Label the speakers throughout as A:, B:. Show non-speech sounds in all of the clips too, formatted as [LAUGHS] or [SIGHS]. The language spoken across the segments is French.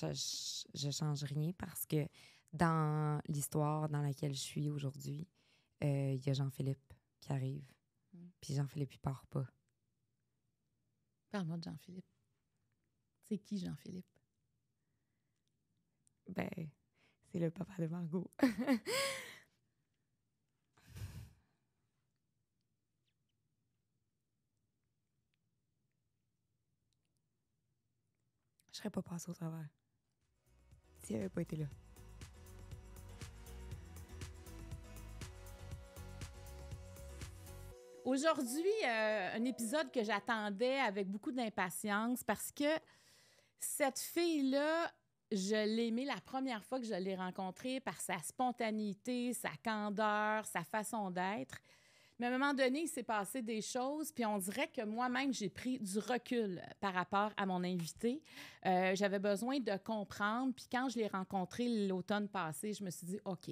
A: je, change rien parce que dans l'histoire dans laquelle je suis aujourd'hui, euh, il y a Jean-Philippe qui arrive. Mm. Puis Jean-Philippe, il part pas.
B: Parle-moi de Jean-Philippe. C'est qui Jean-Philippe?
A: Ben, c'est le papa de Margot. [LAUGHS] pas passer au travers. Si elle n'avait pas été là.
B: Aujourd'hui, euh, un épisode que j'attendais avec beaucoup d'impatience parce que cette fille-là, je l'ai aimée la première fois que je l'ai rencontrée par sa spontanéité, sa candeur, sa façon d'être. Mais à un moment donné, il s'est passé des choses, puis on dirait que moi-même, j'ai pris du recul par rapport à mon invité. Euh, j'avais besoin de comprendre, puis quand je l'ai rencontré l'automne passé, je me suis dit, OK,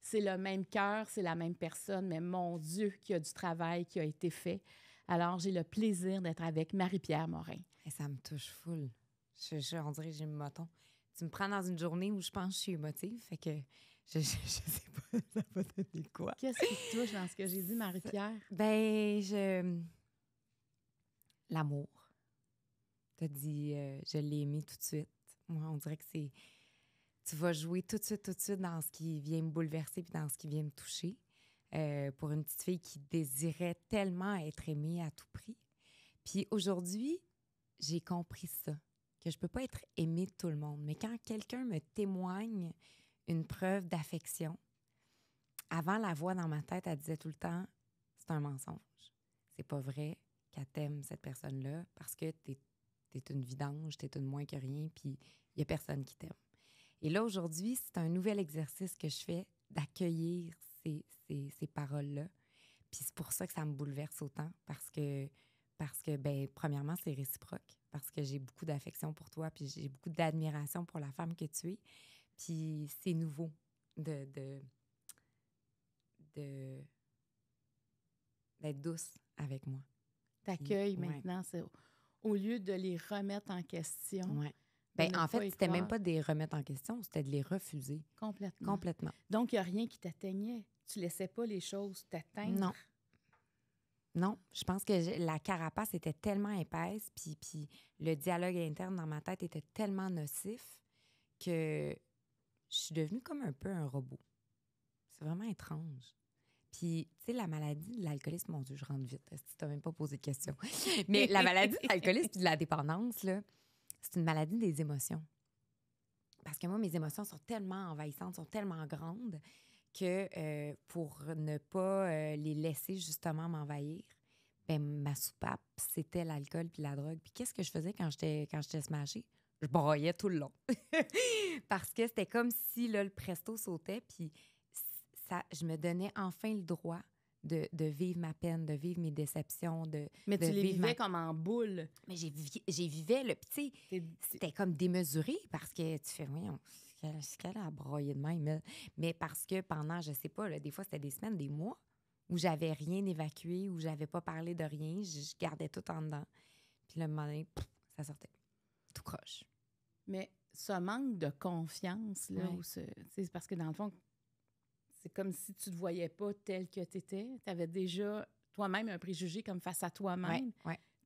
B: c'est le même cœur, c'est la même personne, mais mon Dieu, qu'il y a du travail qui a été fait. Alors,
A: j'ai le plaisir d'être avec Marie-Pierre Morin. Et ça me touche full. Je, on dirait que j'ai le moton. Tu me prends dans une journée où je pense que je suis émotive, fait que je, je, sais pas, [LAUGHS] ça va donner quoi. Qu'est-ce
B: qui te touche dans ce que j'ai dit, Marie-Pierre?
A: Ben, je. L'amour. as dit, euh, je l'ai aimé tout de suite. Moi, on dirait que c'est. Tu vas jouer tout de suite, tout de suite dans ce qui vient me bouleverser puis dans ce qui vient me toucher. Euh, pour une petite fille qui désirait tellement être aimée à tout prix. Puis aujourd'hui, j'ai compris ça, que je peux pas être aimée de tout le monde. Mais quand quelqu'un me témoigne une preuve d'affection. Avant, la voix dans ma tête, elle disait tout le temps c'est un mensonge. C'est pas vrai qu'elle t'aime, cette personne-là, parce que t'es es une vidange, t'es une moins que rien, puis il y a personne qui t'aime. Et là, aujourd'hui, c'est un nouvel exercice que je fais d'accueillir ces, paroles-là. Puis c'est pour ça que ça me bouleverse autant, parce que, parce que ben, premièrement, c'est réciproque, parce que j'ai beaucoup d'affection pour toi, puis j'ai beaucoup d'admiration pour la femme que tu es. Puis c'est nouveau de, de, d'être douce avec moi. T'accueilles maintenant,
B: c'est au lieu de les remettre en question. Oui. Ben, en fait, c'était même pas
A: de les remettre en question, c'était de les refuser. Complètement. Complètement.
B: Donc, il n'y a rien qui t'atteignait. Tu laissais pas les choses t'atteindre. Non.
A: Non, je pense que la carapace était tellement épaisse, puis, puis le dialogue interne dans ma tête était tellement nocif que je suis devenue comme un peu un robot. C'est vraiment étrange. Puis, tu sais, la maladie de l'alcoolisme, mon Dieu, je rentre vite. Si n'as même pas posé de question. [LAUGHS] Mais la maladie de l'alcoolisme et de la dépendance, c'est une maladie des émotions. Parce que moi, mes émotions sont tellement envahissantes, sont tellement grandes que euh, pour ne pas euh, les laisser justement m'envahir, ben, ma soupape, c'était l'alcool puis la drogue. Puis qu'est-ce que je faisais quand j'étais quand j'étais smashée? je broyais tout le long. [LAUGHS] Parce que c'était comme si là, le presto sautait, puis ça, je me donnais enfin le droit de, vivre ma peine, de vivre mes déceptions, de Mais tu les vivais comme en boule. Mais j'ai vivais le petit. C'était comme démesuré parce que tu fais, voyons, qu'elle a broyé de même. Mais parce que pendant, je sais pas, là, des fois c'était des semaines, des mois où j'avais rien évacué, où j'avais pas parlé de rien, je, gardais tout en dedans. Puis le moment ça sortait. Mais
B: ce manque de confiance, là, c'est parce que dans le fond, c'est comme si tu ne te voyais pas tel que tu étais. Tu avais déjà toi-même un préjugé comme face à toi-même.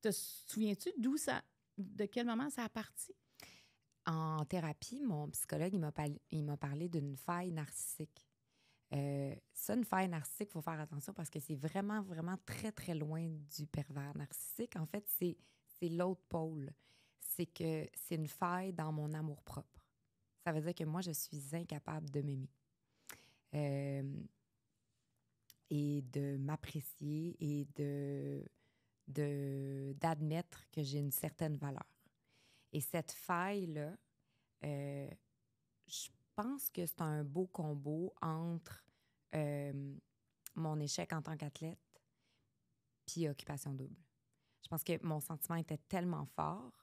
A: Te souviens-tu d'où ça, de quel moment ça a parti? En thérapie, mon psychologue, il m'a parlé d'une faille narcissique. Euh, ça, une faille narcissique, il faut faire attention parce que c'est vraiment, vraiment très, très loin du pervers narcissique. En fait, c'est l'autre pôle c'est que c'est une faille dans mon amour-propre. Ça veut dire que moi, je suis incapable de m'aimer. Euh, et de m'apprécier et de, de, d'admettre que j'ai une certaine valeur. Et cette faille-là, euh, je pense que c'est un beau combo entre euh, mon échec en tant qu'athlète puis occupation double. Je pense que mon sentiment était tellement fort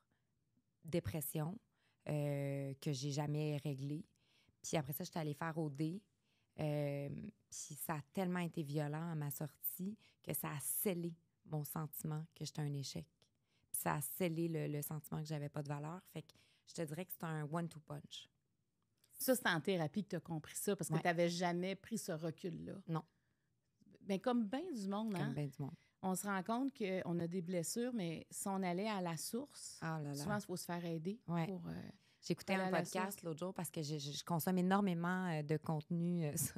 A: dépression euh, que j'ai jamais réglée. Puis après ça, j'étais allée faire au Euh, puis ça a tellement été violent à ma sortie que ça a scellé mon sentiment que j'étais un échec. Puis ça a scellé le, sentiment que j'avais pas de valeur. Fait que je te dirais que c'est un one-two punch. Ça, c'est en thérapie que tu as compris ça parce que t'avais tu n'avais jamais pris ce
B: recul-là. Non. Mais comme bien du monde, comme hein? du monde on se rend compte qu'on a des blessures, mais si on allait à la source, ah souvent, il faut se faire aider euh, J'écoutais un podcast
A: l'autre jour parce que je, consomme énormément euh, de contenu euh, [LAUGHS] sur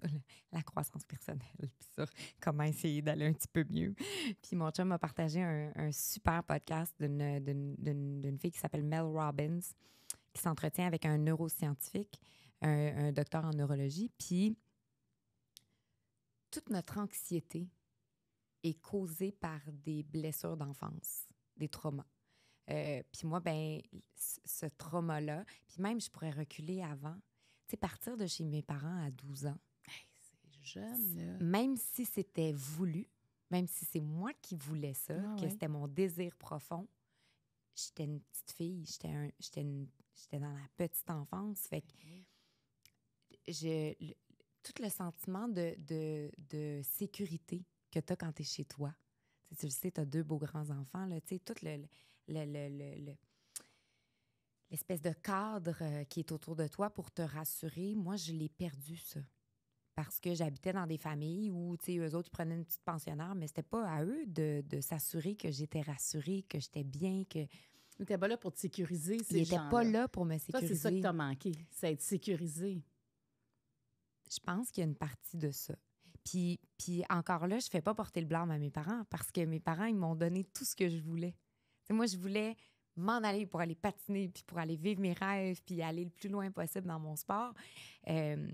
A: la croissance personnelle, puis sur comment essayer d'aller un petit peu mieux. [LAUGHS] Puis mon chum m'a partagé un, super podcast d'une fille qui s'appelle Mel Robbins, qui s'entretient avec un neuroscientifique, un, un docteur en neurologie. Puis toute notre anxiété, est causé par des blessures d'enfance, des traumas. Euh, puis moi, ben, ce trauma-là, puis même je pourrais reculer avant, tu sais, partir de chez mes parents à 12 ans. c'est jeune, Même si c'était voulu, même si c'est moi qui voulais ça, ah que c'était mon désir profond, j'étais une petite fille, j'étais dans la petite enfance. Fait que ben je, tout le sentiment de, de, de sécurité que tu quand tu es chez toi. tu sais, tu as deux beaux grands-enfants, tu sais, tout le, l'espèce de cadre euh, qui est autour de toi pour te rassurer, moi, je l'ai perdu, ça. Parce que j'habitais dans des familles où, tu sais, eux autres, ils prenaient une petite pensionnaire, mais c'était pas à eux de, s'assurer que j'étais rassurée, que j'étais bien, que... Ils étaient pas là pour te sécuriser, ces Ils étaient pas là pour me sécuriser. c'est ça que t'a manqué, c'est être sécurisé. Je pense qu'il y a une partie de ça. Puis, encore là, je fais pas porter le blâme à mes parents parce que mes parents, ils m'ont donné tout ce que je voulais. moi, je voulais m'en aller pour aller patiner, puis pour aller vivre mes rêves, puis aller le plus loin possible dans mon sport. Euh,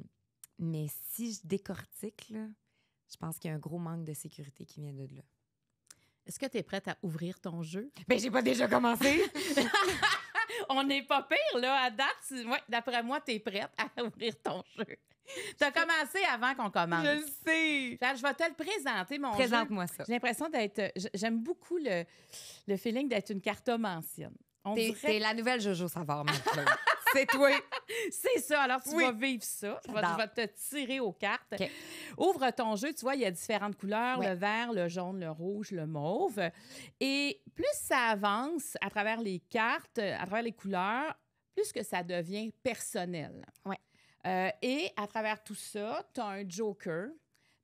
A: mais si je décortique, je pense qu'il y a un gros manque de sécurité qui vient de là. Est-ce que tu es prête à ouvrir
B: ton jeu? Ben, j'ai pas déjà commencé! [LAUGHS] on n'est pas pire, là, à date. d'après moi, es prête à [LAUGHS] ouvrir ton jeu. T'as commencé avant qu'on commence. Je sais. je vais te le présenter, mon Présente-moi ça. J'ai l'impression d'être. J'aime beaucoup le, le feeling d'être une cartomancienne. T'es la nouvelle Jojo Savard, maintenant. [LAUGHS] c'est [LAUGHS] c'est ça. Alors, tu vas vivre ça. Je vais, te tirer aux cartes. Ouvre ton jeu. Tu vois, il y a différentes couleurs le vert, le jaune, le rouge, le mauve. Et plus ça avance à travers les cartes, à travers les couleurs, plus que ça devient personnel. Euh, et à travers tout ça, tu as un joker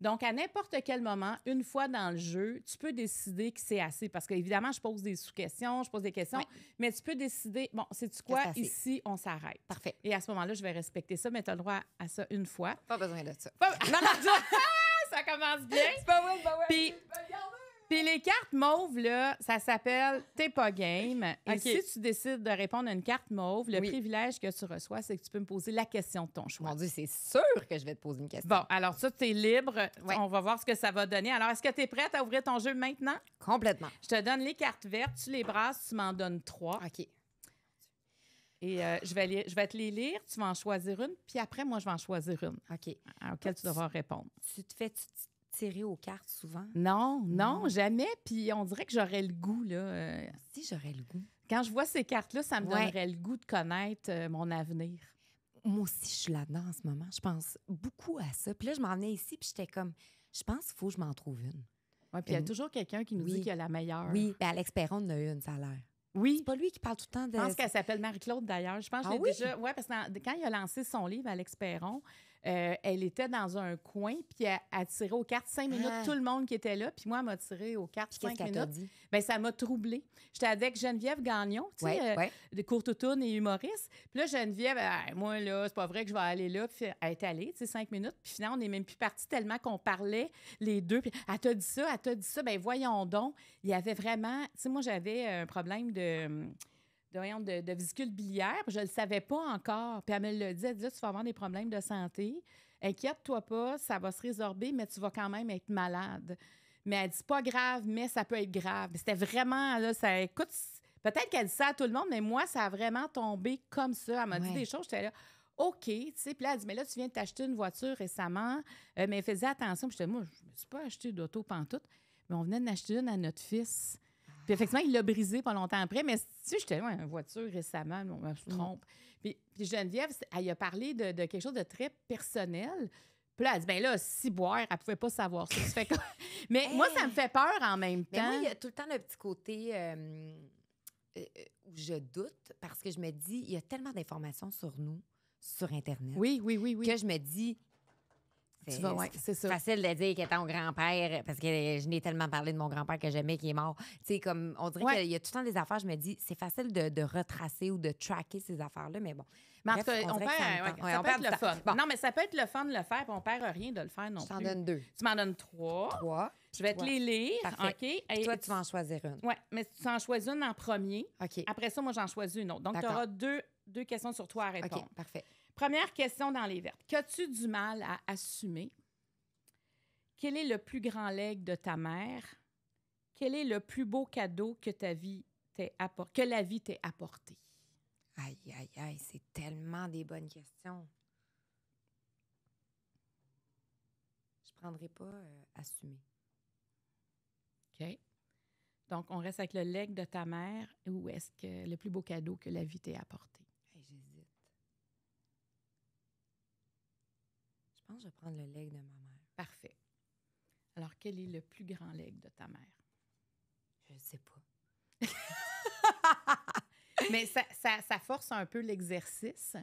B: donc, à n'importe quel moment, une fois dans le jeu, tu peux décider que c'est assez. Parce qu'évidemment, je pose des sous-questions, je pose des questions, mais tu peux décider, bon, c'est tu quoi, ici, on s'arrête. Parfait. Et à ce moment-là, je vais respecter ça, mais tu as le droit à ça une fois. Pas besoin de ça. [LAUGHS] Non, non, [LAUGHS] ça commence bien. C'est pas pas Puis, puis les cartes mauves, là, ça s'appelle T'es pas game. Et si tu décides de répondre à une carte mauve, le privilège que tu reçois, c'est que tu peux me poser la question de ton choix. Mon Dieu, c'est sûr que je vais te poser une question. Bon, alors ça, es libre. On va voir ce que ça va donner. Alors, est-ce que tu es prête à ouvrir ton jeu maintenant? Complètement. Je te donne les cartes vertes, tu les brasses, tu m'en donnes trois. OK. Et euh, je, vais je vais te les lire, tu vas en choisir une, puis après, moi, je vais en choisir une. OK. À laquelle tu devras répondre. Tu te fais tirer aux cartes souvent. Non, non, jamais. Puis on dirait que j'aurais le goût, là. Euh, si, j'aurais le goût. Quand je vois ces cartes-là, ça me donnerait le goût de connaître euh, mon
A: avenir. Moi aussi, je suis là-dedans en ce moment. Je pense beaucoup à ça. Puis là, je m'en venais ici, puis j'étais comme, je pense qu'il faut que je m'en trouve une. Oui, puis il y a toujours
B: quelqu'un qui nous dit qu'il y a la meilleure. Oui, bien, Alex
A: Perron en a une, ça a l'air. Oui. C'est pas lui qui parle tout le temps de. Je pense qu'elle
B: s'appelle Marie-Claude d'ailleurs. Je pense ah, je oui? déjà. Oui, parce que quand il a lancé son livre, Alex Perron, euh, elle était dans un coin, puis elle, a tiré aux cartes cinq minutes, ah. tout le monde qui était là, puis moi, elle m'a tiré aux cartes cinq minutes. mais ben, ça m'a troublée. J'étais avec Geneviève Gagnon, tu sais, euh, de courte et humoriste. Puis là, Geneviève, moi, là, c'est pas vrai que je vais aller là. Puis elle est allée, tu sais, cinq minutes. Puis finalement, on n'est même plus parti tellement qu'on parlait les deux. Puis elle t'a dit ça, elle t'a dit ça. ben voyons donc. Il y avait vraiment, tu sais, moi, j'avais un problème de hum, de, de, de Je ne le savais pas encore. Puis elle me le dit, elle dit, tu vas avoir des problèmes de santé. Inquiète-toi pas, ça va se résorber, mais tu vas quand même être malade. Mais elle dit, pas grave, mais ça peut être grave. C'était vraiment, là, ça écoute, peut-être qu'elle dit ça à tout le monde, mais moi, ça a vraiment tombé comme ça. Elle m'a dit des choses, j'étais là. OK, tu sais, puis là, elle dit, mais là, tu viens de t'acheter une voiture récemment, euh, mais faisait attention. Puis moi, je ne me suis pas acheté d'auto pantoute, mais on venait d'acheter une à notre fils. Puis effectivement, il l'a brisé pas longtemps après. Mais si j'étais loin une voiture récemment, je me mm. trompe. Puis, Geneviève, elle a parlé de, quelque chose de très personnel. Puis là, elle dit, ben là, si boire,
A: elle pouvait pas savoir ça. fait [LAUGHS] Mais moi, ça me fait peur en même temps. Mais il y a tout le temps le petit côté... Euh, euh, où je doute parce que je me dis, il y a tellement d'informations sur nous sur Internet. Oui, oui, oui, oui. Que je me dis, c'est facile de dire que ton grand-père, parce que je n'ai tellement parlé de mon grand-père que j'aimais qu'il est mort. Tu comme on dirait qu'il y a tout le temps des affaires, je me dis, c'est facile de, retracer ou de tracker ces affaires-là, mais bon. on, perd, le
B: fun. Non, mais ça peut être le fun de le faire, puis on perd rien de le faire non plus. Tu m'en donnes deux. Tu m'en donnes trois. Trois. Je vais te les lire. toi, tu vas en choisir une. Oui, mais tu en choisis une en premier. Après ça, moi, j'en choisis une autre. Donc, tu auras deux, deux questions sur toi à répondre. OK, parfait. Première question dans les verbes. Qu'as-tu du mal à assumer? Quel est le plus grand leg de ta mère? Quel est le plus beau cadeau
A: que, ta vie que la vie t'ait apporté? Aïe, aïe, aïe, c'est tellement des bonnes questions. Je prendrai pas euh, assumer. OK. Donc, on reste avec
B: le leg de ta mère ou est-ce que le plus beau cadeau que la vie t'ait apporté? je vais prendre le leg de ma mère. Parfait. Alors, quel est le plus grand leg de ta mère? Je ne sais pas. [LAUGHS] Mais ça, force un peu l'exercice.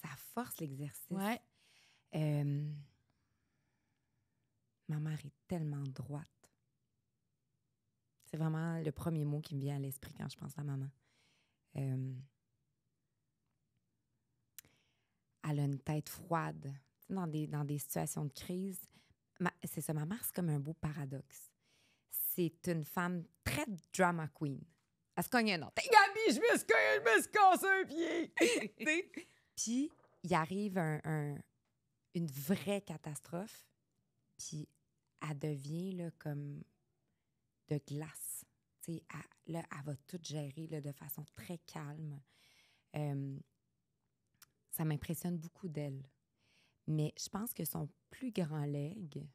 A: Ça force l'exercice. Euh, ma mère est tellement droite. C'est vraiment le premier mot qui me vient à l'esprit quand je pense à maman. Euh, elle a une tête froide, dans des, situations de crise, c'est ça, ma mère, c'est comme un beau paradoxe. C'est une femme très drama queen. Elle se cogne un autre. je me un pied! [LAUGHS] puis, il arrive un, une vraie catastrophe, puis elle devient comme de glace. Elle, elle va tout gérer de façon très calme. Euh, ça m'impressionne beaucoup d'elle. Mais je pense que son plus grand leg,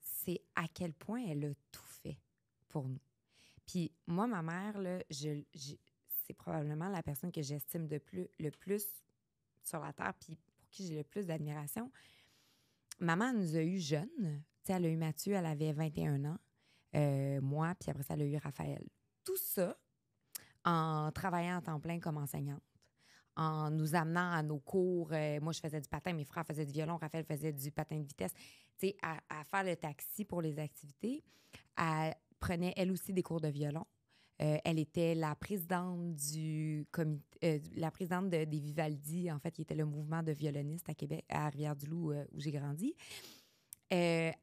A: c'est à quel point elle a tout fait pour nous. Puis moi, ma mère, c'est probablement la personne que j'estime de plus, le plus sur la Terre, puis pour qui j'ai le plus d'admiration. Maman nous a eu jeunes. elle a eu Mathieu, elle avait 21 ans. Euh, moi, puis après ça, elle a eu Raphaël. Tout ça en travaillant en temps plein comme enseignante en nous amenant à nos cours. Euh, moi, je faisais du patin, mes frères faisaient du violon, Raphaël faisait du patin de vitesse. Tu sais, à, faire le taxi pour les activités. Elle prenait, elle aussi, des cours de violon. Euh, elle était la présidente du comité, euh, la présidente des Vivaldi, en fait, qui était le mouvement de violonistes à Québec, à Rivière-du-Loup, où j'ai grandi. elle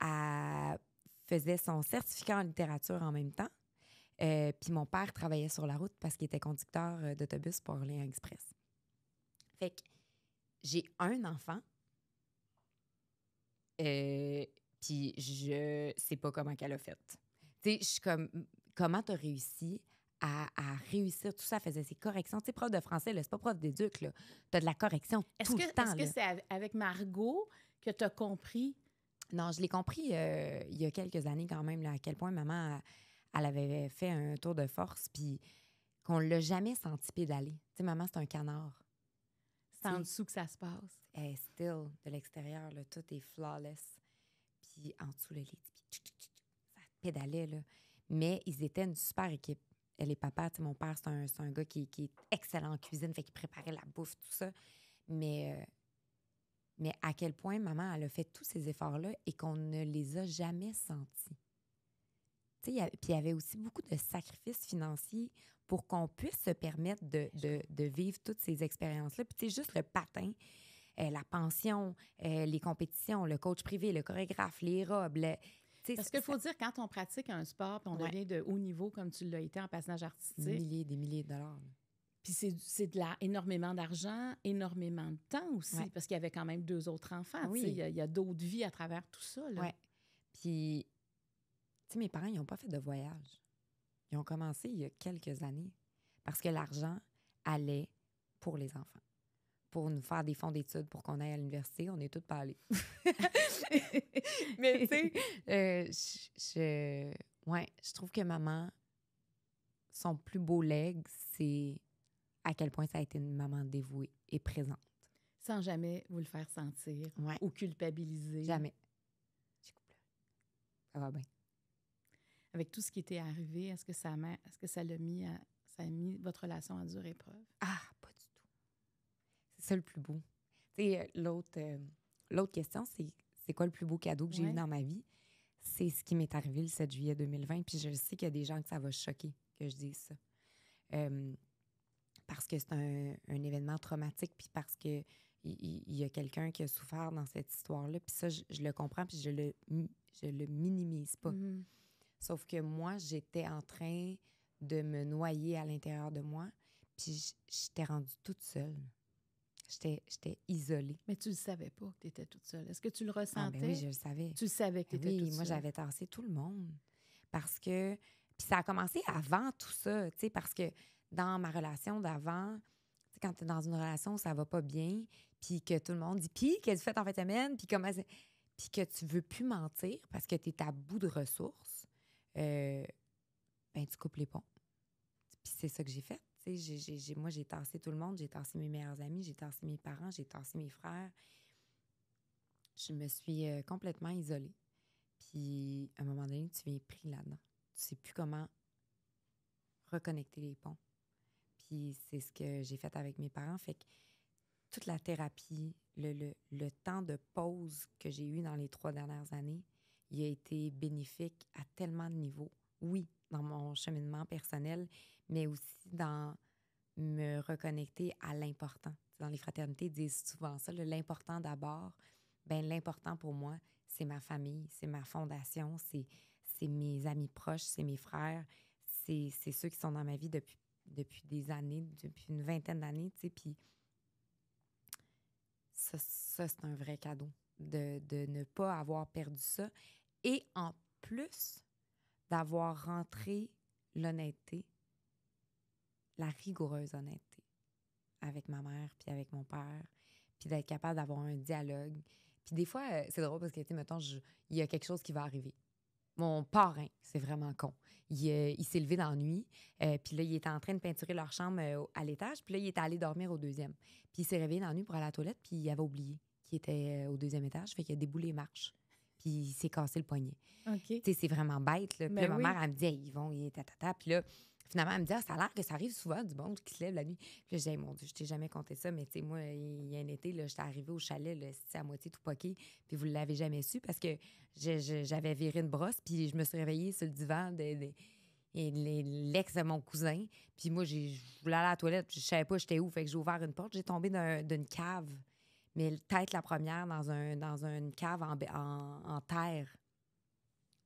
A: faisait son certificat en littérature en même temps. puis mon père travaillait sur la route parce qu'il était conducteur d'autobus pour Orléans Express. Fait que j'ai un enfant. Euh, puis je sais pas comment qu'elle a fait. Tu sais, je suis comme, comment t'as réussi à, réussir tout ça, faisait ses corrections. Tu sais, prof de français, là, c'est pas prof d'éduc, là. T'as de la correction tout le temps. Est-ce que
B: c'est avec Margot que t'as
A: compris? Non, je l'ai compris euh, il y a quelques années quand même, là, à quel point maman, elle avait fait un tour de force, puis qu'on l'a jamais senti pédaler. Tu sais, maman, c'est un canard. C'est en dessous que ça se passe. est still, de l'extérieur, tout est flawless. Puis en dessous, les ça pédalait. Là. Mais ils étaient une super équipe. elle Les papa, mon père, c'est un, un, gars qui, est excellent en cuisine, fait qu'il préparait la bouffe, tout ça. Mais, euh, mais à quel point maman, elle a fait tous ces efforts-là et qu'on ne les a jamais sentis. Puis il y avait aussi beaucoup de sacrifices financiers pour qu'on puisse se permettre de, vivre toutes ces expériences-là. Puis c'est juste le patin, euh, la pension, euh, les compétitions, le coach privé, le chorégraphe, les robes.
B: parce qu'il faut dire,
A: quand on pratique un sport, puis on devient
B: de haut niveau, comme tu l'as été en passage artistique. Des milliers,
A: des milliers de dollars.
B: Puis c'est de énormément d'argent, énormément de temps aussi, parce qu'il y avait quand même deux autres enfants. Oui. Il y
A: a, d'autres vies à travers tout ça. Puis tu sais, mes parents, ils n'ont pas fait de voyage. Ils ont commencé il y a quelques années parce que l'argent allait pour les enfants, pour nous faire des fonds d'études, pour qu'on aille à l'université. On est toutes pas [LAUGHS] Mais tu sais, euh, je, ouais, je trouve que maman, son plus beau leg, c'est à quel point ça a été une maman dévouée et présente.
B: Sans jamais vous le faire sentir ou culpabiliser.
A: Jamais. Ça va bien
B: avec tout ce qui était arrivé, est-ce que ça mis, à, a mis votre relation à dure épreuve? Ah, pas du tout.
A: C'est ça le plus beau. Euh, l'autre, euh, l'autre question, c'est c'est quoi le plus beau cadeau que j'ai eu dans ma vie? C'est ce qui m'est arrivé le 7 juillet 2020. Puis je sais qu'il y a des gens que ça va choquer que je dise ça. Euh, parce que c'est un, événement traumatique, puis parce que il, y, a quelqu'un qui a souffert dans cette histoire-là. Puis ça, je, le comprends, puis je le, je le minimise pas. Mm-hmm. Sauf que moi, j'étais en train de me noyer à l'intérieur de moi, puis j'étais rendue toute seule. J'étais isolée. Mais tu le savais pas que tu étais toute seule. Est-ce que tu le ah, ben ressentais? Ah, oui, je le savais. Tu savais que ben tu étais toute seule. moi, j'avais tassé tout le monde. Parce que. Puis ça a commencé avant tout ça, tu sais, parce que dans ma relation d'avant, quand tu es dans une relation où ça va pas bien, puis que tout le monde dit, puis qu'est-ce que tu fais en fait, Amène? puis Puis que tu veux plus mentir parce que tu es à bout de ressources euh, ben, tu coupes les ponts. Puis c'est ça que j'ai fait. moi, j'ai tassé tout le monde, j'ai tassé mes meilleurs amis, j'ai tassé mes parents, j'ai tassé mes frères. Je me suis euh, complètement isolée. Puis à un moment donné, tu viens pris là-dedans. Tu sais plus comment reconnecter les ponts. Puis c'est ce que j'ai fait avec mes parents. Fait que toute la thérapie, le temps de pause que j'ai eu dans les trois dernières années, il a été bénéfique à tellement de niveaux. Oui, dans mon cheminement personnel, mais aussi dans me reconnecter à l'important. Dans les fraternités, ils disent souvent ça, l'important d'abord. Ben, l'important pour moi, c'est ma famille, c'est ma fondation, c'est mes amis proches, c'est mes frères, c'est ceux qui sont dans ma vie depuis, depuis des années, depuis une vingtaine d'années, tu sais, puis ça, ça c'est un vrai cadeau. De, de, ne pas avoir perdu ça, et en plus d'avoir rentré l'honnêteté, la rigoureuse honnêteté avec ma mère puis avec mon père, puis d'être capable d'avoir un dialogue. Puis des fois, euh, c'est drôle parce que, tu mettons, il y a quelque chose qui va arriver. Mon parrain, c'est vraiment con. Il, euh, s'est levé dans la nuit, euh, puis là, il était en train de peinturer leur chambre à l'étage, puis là, il était allé dormir au deuxième. Puis il s'est réveillé dans la nuit pour aller à la toilette, puis il avait oublié qu'il était au deuxième étage, fait qu'il a déboulé les marches puis il s'est cassé le poignet. Tu sais, c'est vraiment bête. Là. Puis ben ma mère, elle me dit, ils vont, ils, tata. Puis là, finalement, elle me dit, ah, ça a l'air que ça arrive souvent du monde qui se lève la nuit. Puis j'ai dit, mon Dieu, je t'ai jamais compté ça, mais tu sais, moi, il y a un été, là, j'étais arrivée au chalet, là, à moitié tout poqué, puis vous l'avez jamais su parce que j'avais viré une brosse, puis je me suis réveillée sur le divan de, l'ex de mon cousin. Puis moi, je voulais aller à la toilette, je savais pas j'étais où, fait que j'ai ouvert une porte, j'ai tombé d'une cave mais tête la première dans, un, dans une cave en, terre.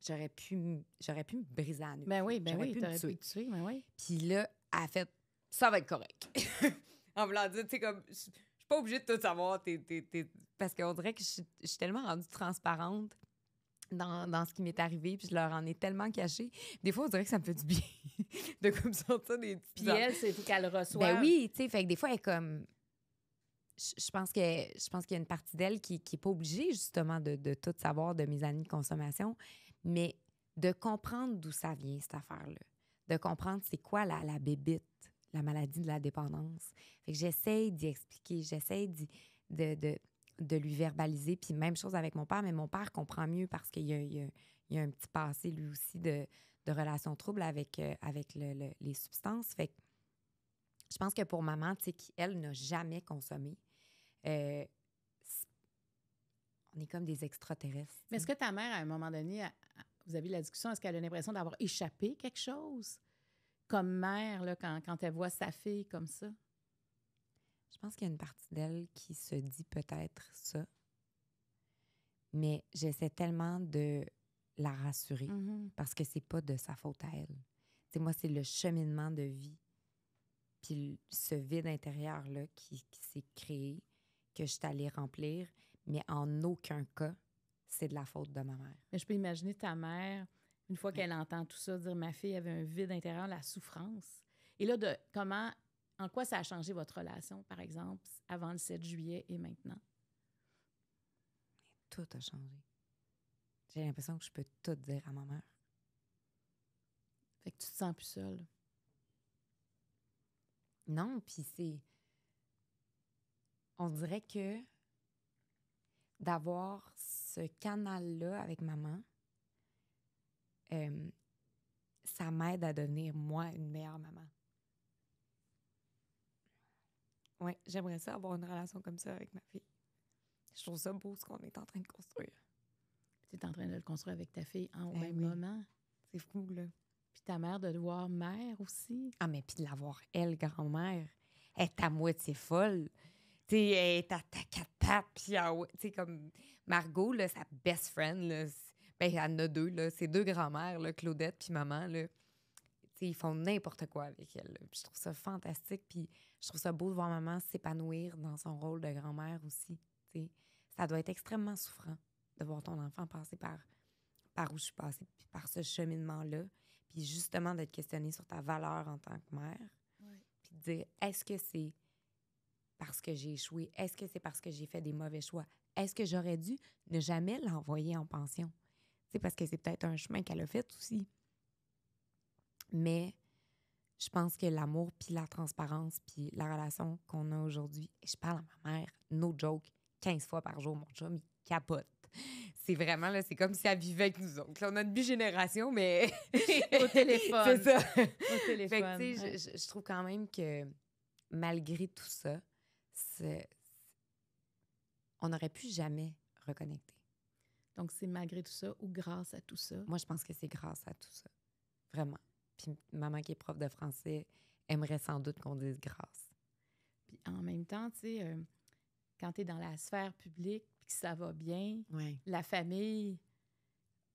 A: J'aurais pu, j'aurais pu me briser à la nuque. Ben oui, ben j'aurais oui, pu me tuer. Pu tuer ben oui. Puis là, elle a fait ça va être correct. [LAUGHS] en voulant dire, tu sais, comme, je suis pas obligée de tout savoir. t'es... Parce qu'on dirait que je suis tellement rendue transparente dans, dans ce qui m'est arrivé, puis je leur en ai tellement caché. Des fois, on dirait que ça me fait du bien
B: [LAUGHS] de comme sortir des petites... Puis elle, c'est tout qu'elle reçoit. Ben oui,
A: tu sais, fait que des fois, elle est comme, je pense que je pense qu'il y a une partie d'elle qui n'est pas obligée justement de, tout savoir de mes années de consommation, mais de comprendre d'où ça vient cette affaire-là, de comprendre c'est quoi la, la bébite, la maladie de la dépendance. que j'essaie d'y expliquer, j'essaie de, de, lui verbaliser. Puis même chose avec mon père, mais mon père comprend mieux parce qu'il y a, un petit passé lui aussi de, relations troubles avec, euh, avec les substances. Fait que je pense que pour maman, tu sais, elle, n'a jamais consommé, euh, on est comme des extraterrestres.
B: Mais est-ce que ta mère, à un moment donné, vous avez eu la discussion, est-ce qu'elle a l'impression d'avoir échappé quelque chose comme mère, là, quand, elle voit sa fille comme ça?
A: Je pense qu'il y a une partie d'elle qui se dit peut-être ça. Mais j'essaie tellement de la rassurer mm-hmm. parce que c'est pas de sa faute à elle. C'est moi, c'est le cheminement de vie puis ce vide intérieur-là qui, s'est créé, que je suis allée remplir, mais en aucun cas, c'est de la faute de ma mère.
B: Mais je peux imaginer ta mère, une fois qu'elle entend tout ça, dire ma fille avait un vide intérieur, la souffrance. Et là, de comment, en quoi ça a changé votre relation, par exemple, avant le 7 juillet et maintenant?
A: tout a changé. J'ai l'impression que je peux tout dire à ma mère. Fait que tu te sens plus seule. Non, puis c'est. On dirait que d'avoir ce canal-là avec maman, euh, ça m'aide à devenir, moi, une meilleure maman. Ouais, j'aimerais ça avoir une relation comme ça avec ma fille. Je trouve ça beau ce qu'on est en train de construire. Tu es
B: en train de le construire avec ta fille en, ben même moment. C'est fou, là. Puis ta mère de devoir mère
A: aussi. Ah, mais puis de l'avoir, elle, grand-mère, elle est à moitié folle. Tu sais, elle est à ta quatre Puis, tu sais, comme Margot, sa best friend, là, elle ben, en a deux, Ses deux grand-mères, là, Claudette puis maman, là. ils font n'importe quoi avec elle. je trouve ça fantastique. Puis je trouve ça beau de voir maman s'épanouir dans son rôle de grand-mère aussi. Ça doit être extrêmement souffrant de voir ton enfant passer par, par où je suis passée, puis par ce cheminement-là. Puis justement, d'être questionné sur ta valeur en tant que mère. Puis de dire est-ce que c'est parce que j'ai échoué? Est-ce que c'est parce que j'ai fait des mauvais choix? Est-ce que j'aurais dû ne jamais l'envoyer en pension? C'est parce que c'est peut-être un chemin qu'elle a fait aussi. Mais je pense que l'amour, puis la transparence, puis la relation qu'on a aujourd'hui, je parle à ma mère, no joke, 15 fois par jour, mon chum, il capote c'est vraiment c'est comme si elle vivait avec nous autres. on a une bi-génération, mais [LAUGHS] au téléphone. C'est ça. Au téléphone. je, trouve quand même que malgré tout ça, on n'aurait pu jamais reconnecter. Donc c'est malgré tout ça ou grâce à tout ça Moi, je pense que c'est grâce à tout ça, vraiment. Puis maman qui est prof de français aimerait sans doute qu'on dise grâce.
B: Puis en même temps, tu sais, euh, quand tu es dans la sphère publique ça va bien, la famille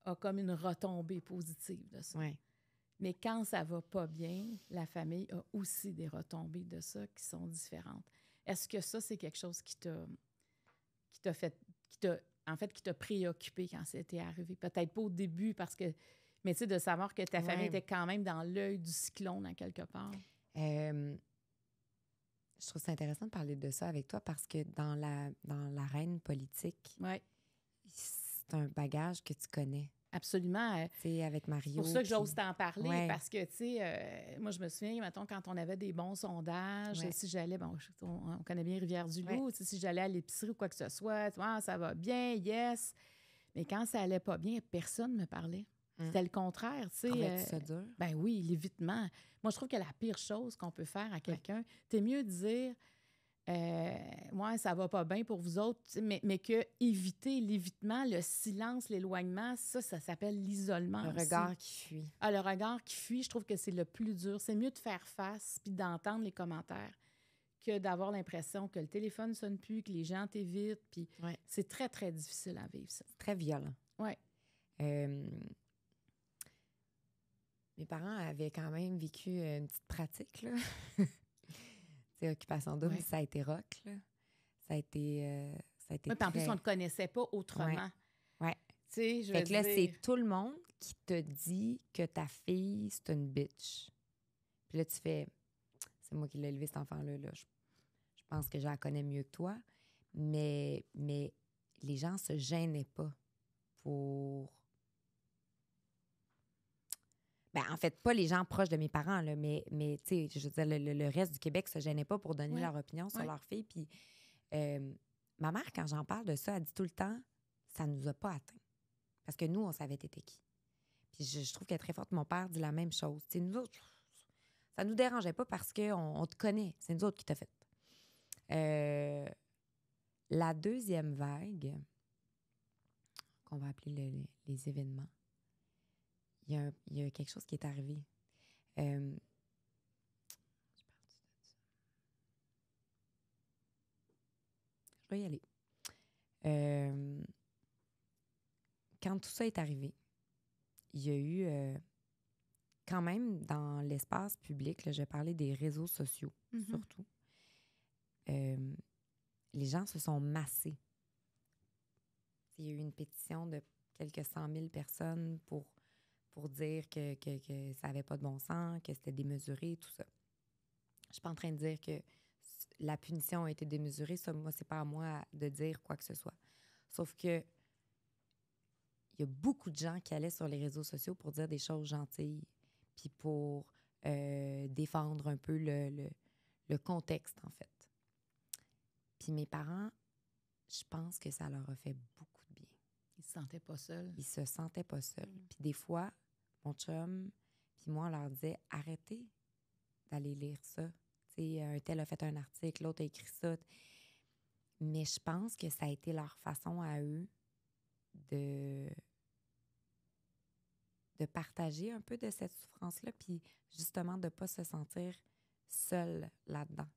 B: a comme une retombée positive de ça. Mais quand ça va pas bien, la famille a aussi des retombées de ça qui sont différentes. Est-ce que ça, c'est quelque chose qui t'a, qui t'a fait, qui t'a, en fait, qui t'a préoccupé quand c'était arrivé? Peut-être pas au début, parce que, mais tu sais, de savoir que ta famille était quand même dans l'œil du cyclone, en quelque part.
A: Euh, je trouve ça intéressant de parler de ça avec toi parce que dans la dans l'arène politique, c'est un bagage que tu connais. Absolument. C'est euh, avec Mario. C'est pour ça que j'ose t'en parler parce
B: que, tu sais, euh, moi, je me souviens, mettons, quand on avait des bons sondages, si j'allais, bon, on, connaît bien Rivière-du-Loup, si j'allais à l'épicerie ou quoi que ce soit, tu ah, ça va bien, yes. Mais quand ça allait pas bien, personne ne me parlait. Mm. C'était le contraire, tu sais. Ah, ben, euh, ben oui, l'évitement. Moi, je trouve que la pire chose qu'on peut faire à quelqu'un, c'est mieux de dire Moi, euh, ça ça va pas bien pour vous autres, mais, mais que éviter l'évitement, le silence, l'éloignement, ça, ça s'appelle l'isolement. Le regard qui fuit. Ah, le regard qui fuit, je trouve que c'est le plus dur. C'est mieux de faire face puis d'entendre les commentaires que d'avoir l'impression que le téléphone sonne plus, que les gens t'évitent. Puis c'est très, très difficile à vivre, ça.
A: Très violent. Oui. Euh, mes parents avaient quand même vécu euh, une petite pratique, là. c'est [LAUGHS] occupation double, ça a été rock, Ça a été. Euh, en plus, on ne
B: connaissait pas autrement. Ouais. Tu sais, je fait là, c'est tout le monde
A: qui te dit que ta fille, c'est une bitch. Puis là, tu fais. C'est moi qui l'ai élevé, cet enfant-là. Je, pense que je la connais mieux que toi. Mais, mais les gens se gênaient pas pour ben, en fait, pas les gens proches de mes parents, là, mais, mais je veux dire, le, reste du Québec se gênait pas pour donner leur opinion sur leur fille. Puis euh, ma mère, quand j'en parle de ça, elle dit tout le temps, ça nous a pas atteint. Parce que nous, on savait t'étais qui. Puis je, trouve qu'elle est très forte. Mon père dit la même chose. C'est nous autres, ça nous dérangeait pas parce qu'on on te connaît. C'est nous autres qui t'a fait. Euh, la deuxième vague, qu'on va appeler les événements, il y, a, quelque chose qui est arrivé. Euh, je vais y aller. Euh, quand tout ça est arrivé, il y a eu euh, quand même dans l'espace public, là, je parlais des réseaux sociaux mm-hmm. surtout, les gens se sont massés. Il y a eu une pétition de quelques cent mille personnes pour pour dire que, que, ça n'avait pas de bon sens, que c'était démesuré, tout ça. Je suis pas en train de dire que la punition a été démesurée. Ça, moi, c'est pas à moi de dire quoi que ce soit. Sauf que il y a beaucoup de gens qui allaient sur les réseaux sociaux pour dire des choses gentilles, puis pour euh, défendre un peu le, le, le, contexte, en fait. Puis mes parents, je pense que ça leur a fait beaucoup
B: se sentait pas seul.
A: Ils se sentaient pas seul. Puis des fois, mon chum, puis moi, on leur disait arrêtez d'aller lire ça. sais, un tel a fait un article, l'autre a écrit ça. Mais je pense que ça a été leur façon à eux de de partager un peu de cette souffrance-là, puis justement de ne pas se sentir seul là-dedans.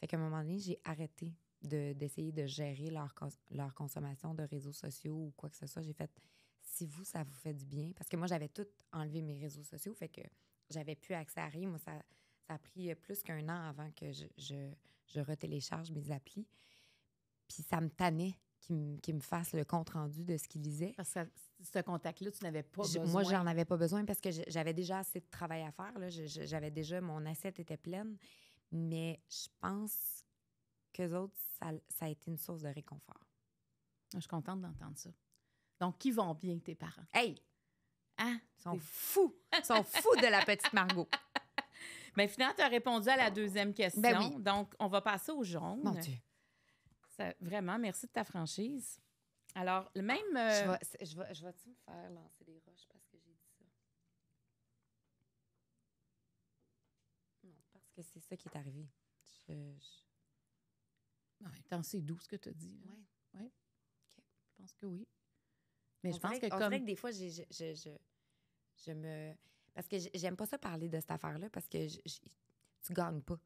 A: Fait qu'à un moment donné, j'ai arrêté d'essayer de, gérer leur, leur consommation de réseaux sociaux ou quoi que ce soit. J'ai fait, si vous, ça vous fait du bien. Parce que moi, j'avais tout enlevé mes réseaux sociaux, fait que j'avais plus accès à rien. Moi, ça, ça a pris euh, plus qu'un an avant que je, je, je retélécharge mes applis. Puis ça me tannait qu'ils me fassent le compte-rendu de ce qu'ils lisaient. Parce que ce contact-là, tu n'avais pas besoin. Moi, j'en avais pas besoin parce que j'avais déjà assez de travail à faire. J'avais déjà, mon assiette était pleine. Mais je pense qu'eux autres, ça, a été une source de réconfort. Je suis contente d'entendre ça.
B: Donc, qui vont bien, tes parents? Hey! Hein? Ils sont fous! Ils
A: sont [LAUGHS] fous de la
B: petite Margot. Mais finalement, tu as répondu à la deuxième question. Ben Donc, on va passer au jaune. vraiment, merci de ta franchise. Alors, le même. Ah, je euh, vais-tu je vais,
A: je me faire lancer des roches parce que j'ai dit ça? Non, parce que c'est ça qui est arrivé. je... En c'est doux ce que tu as dit. Oui.
B: Ouais. Je pense que oui.
A: Mais je pense que, comme que des fois, je, me. Parce que j'aime pas ça parler de cette affaire-là parce que tu gagnes pas.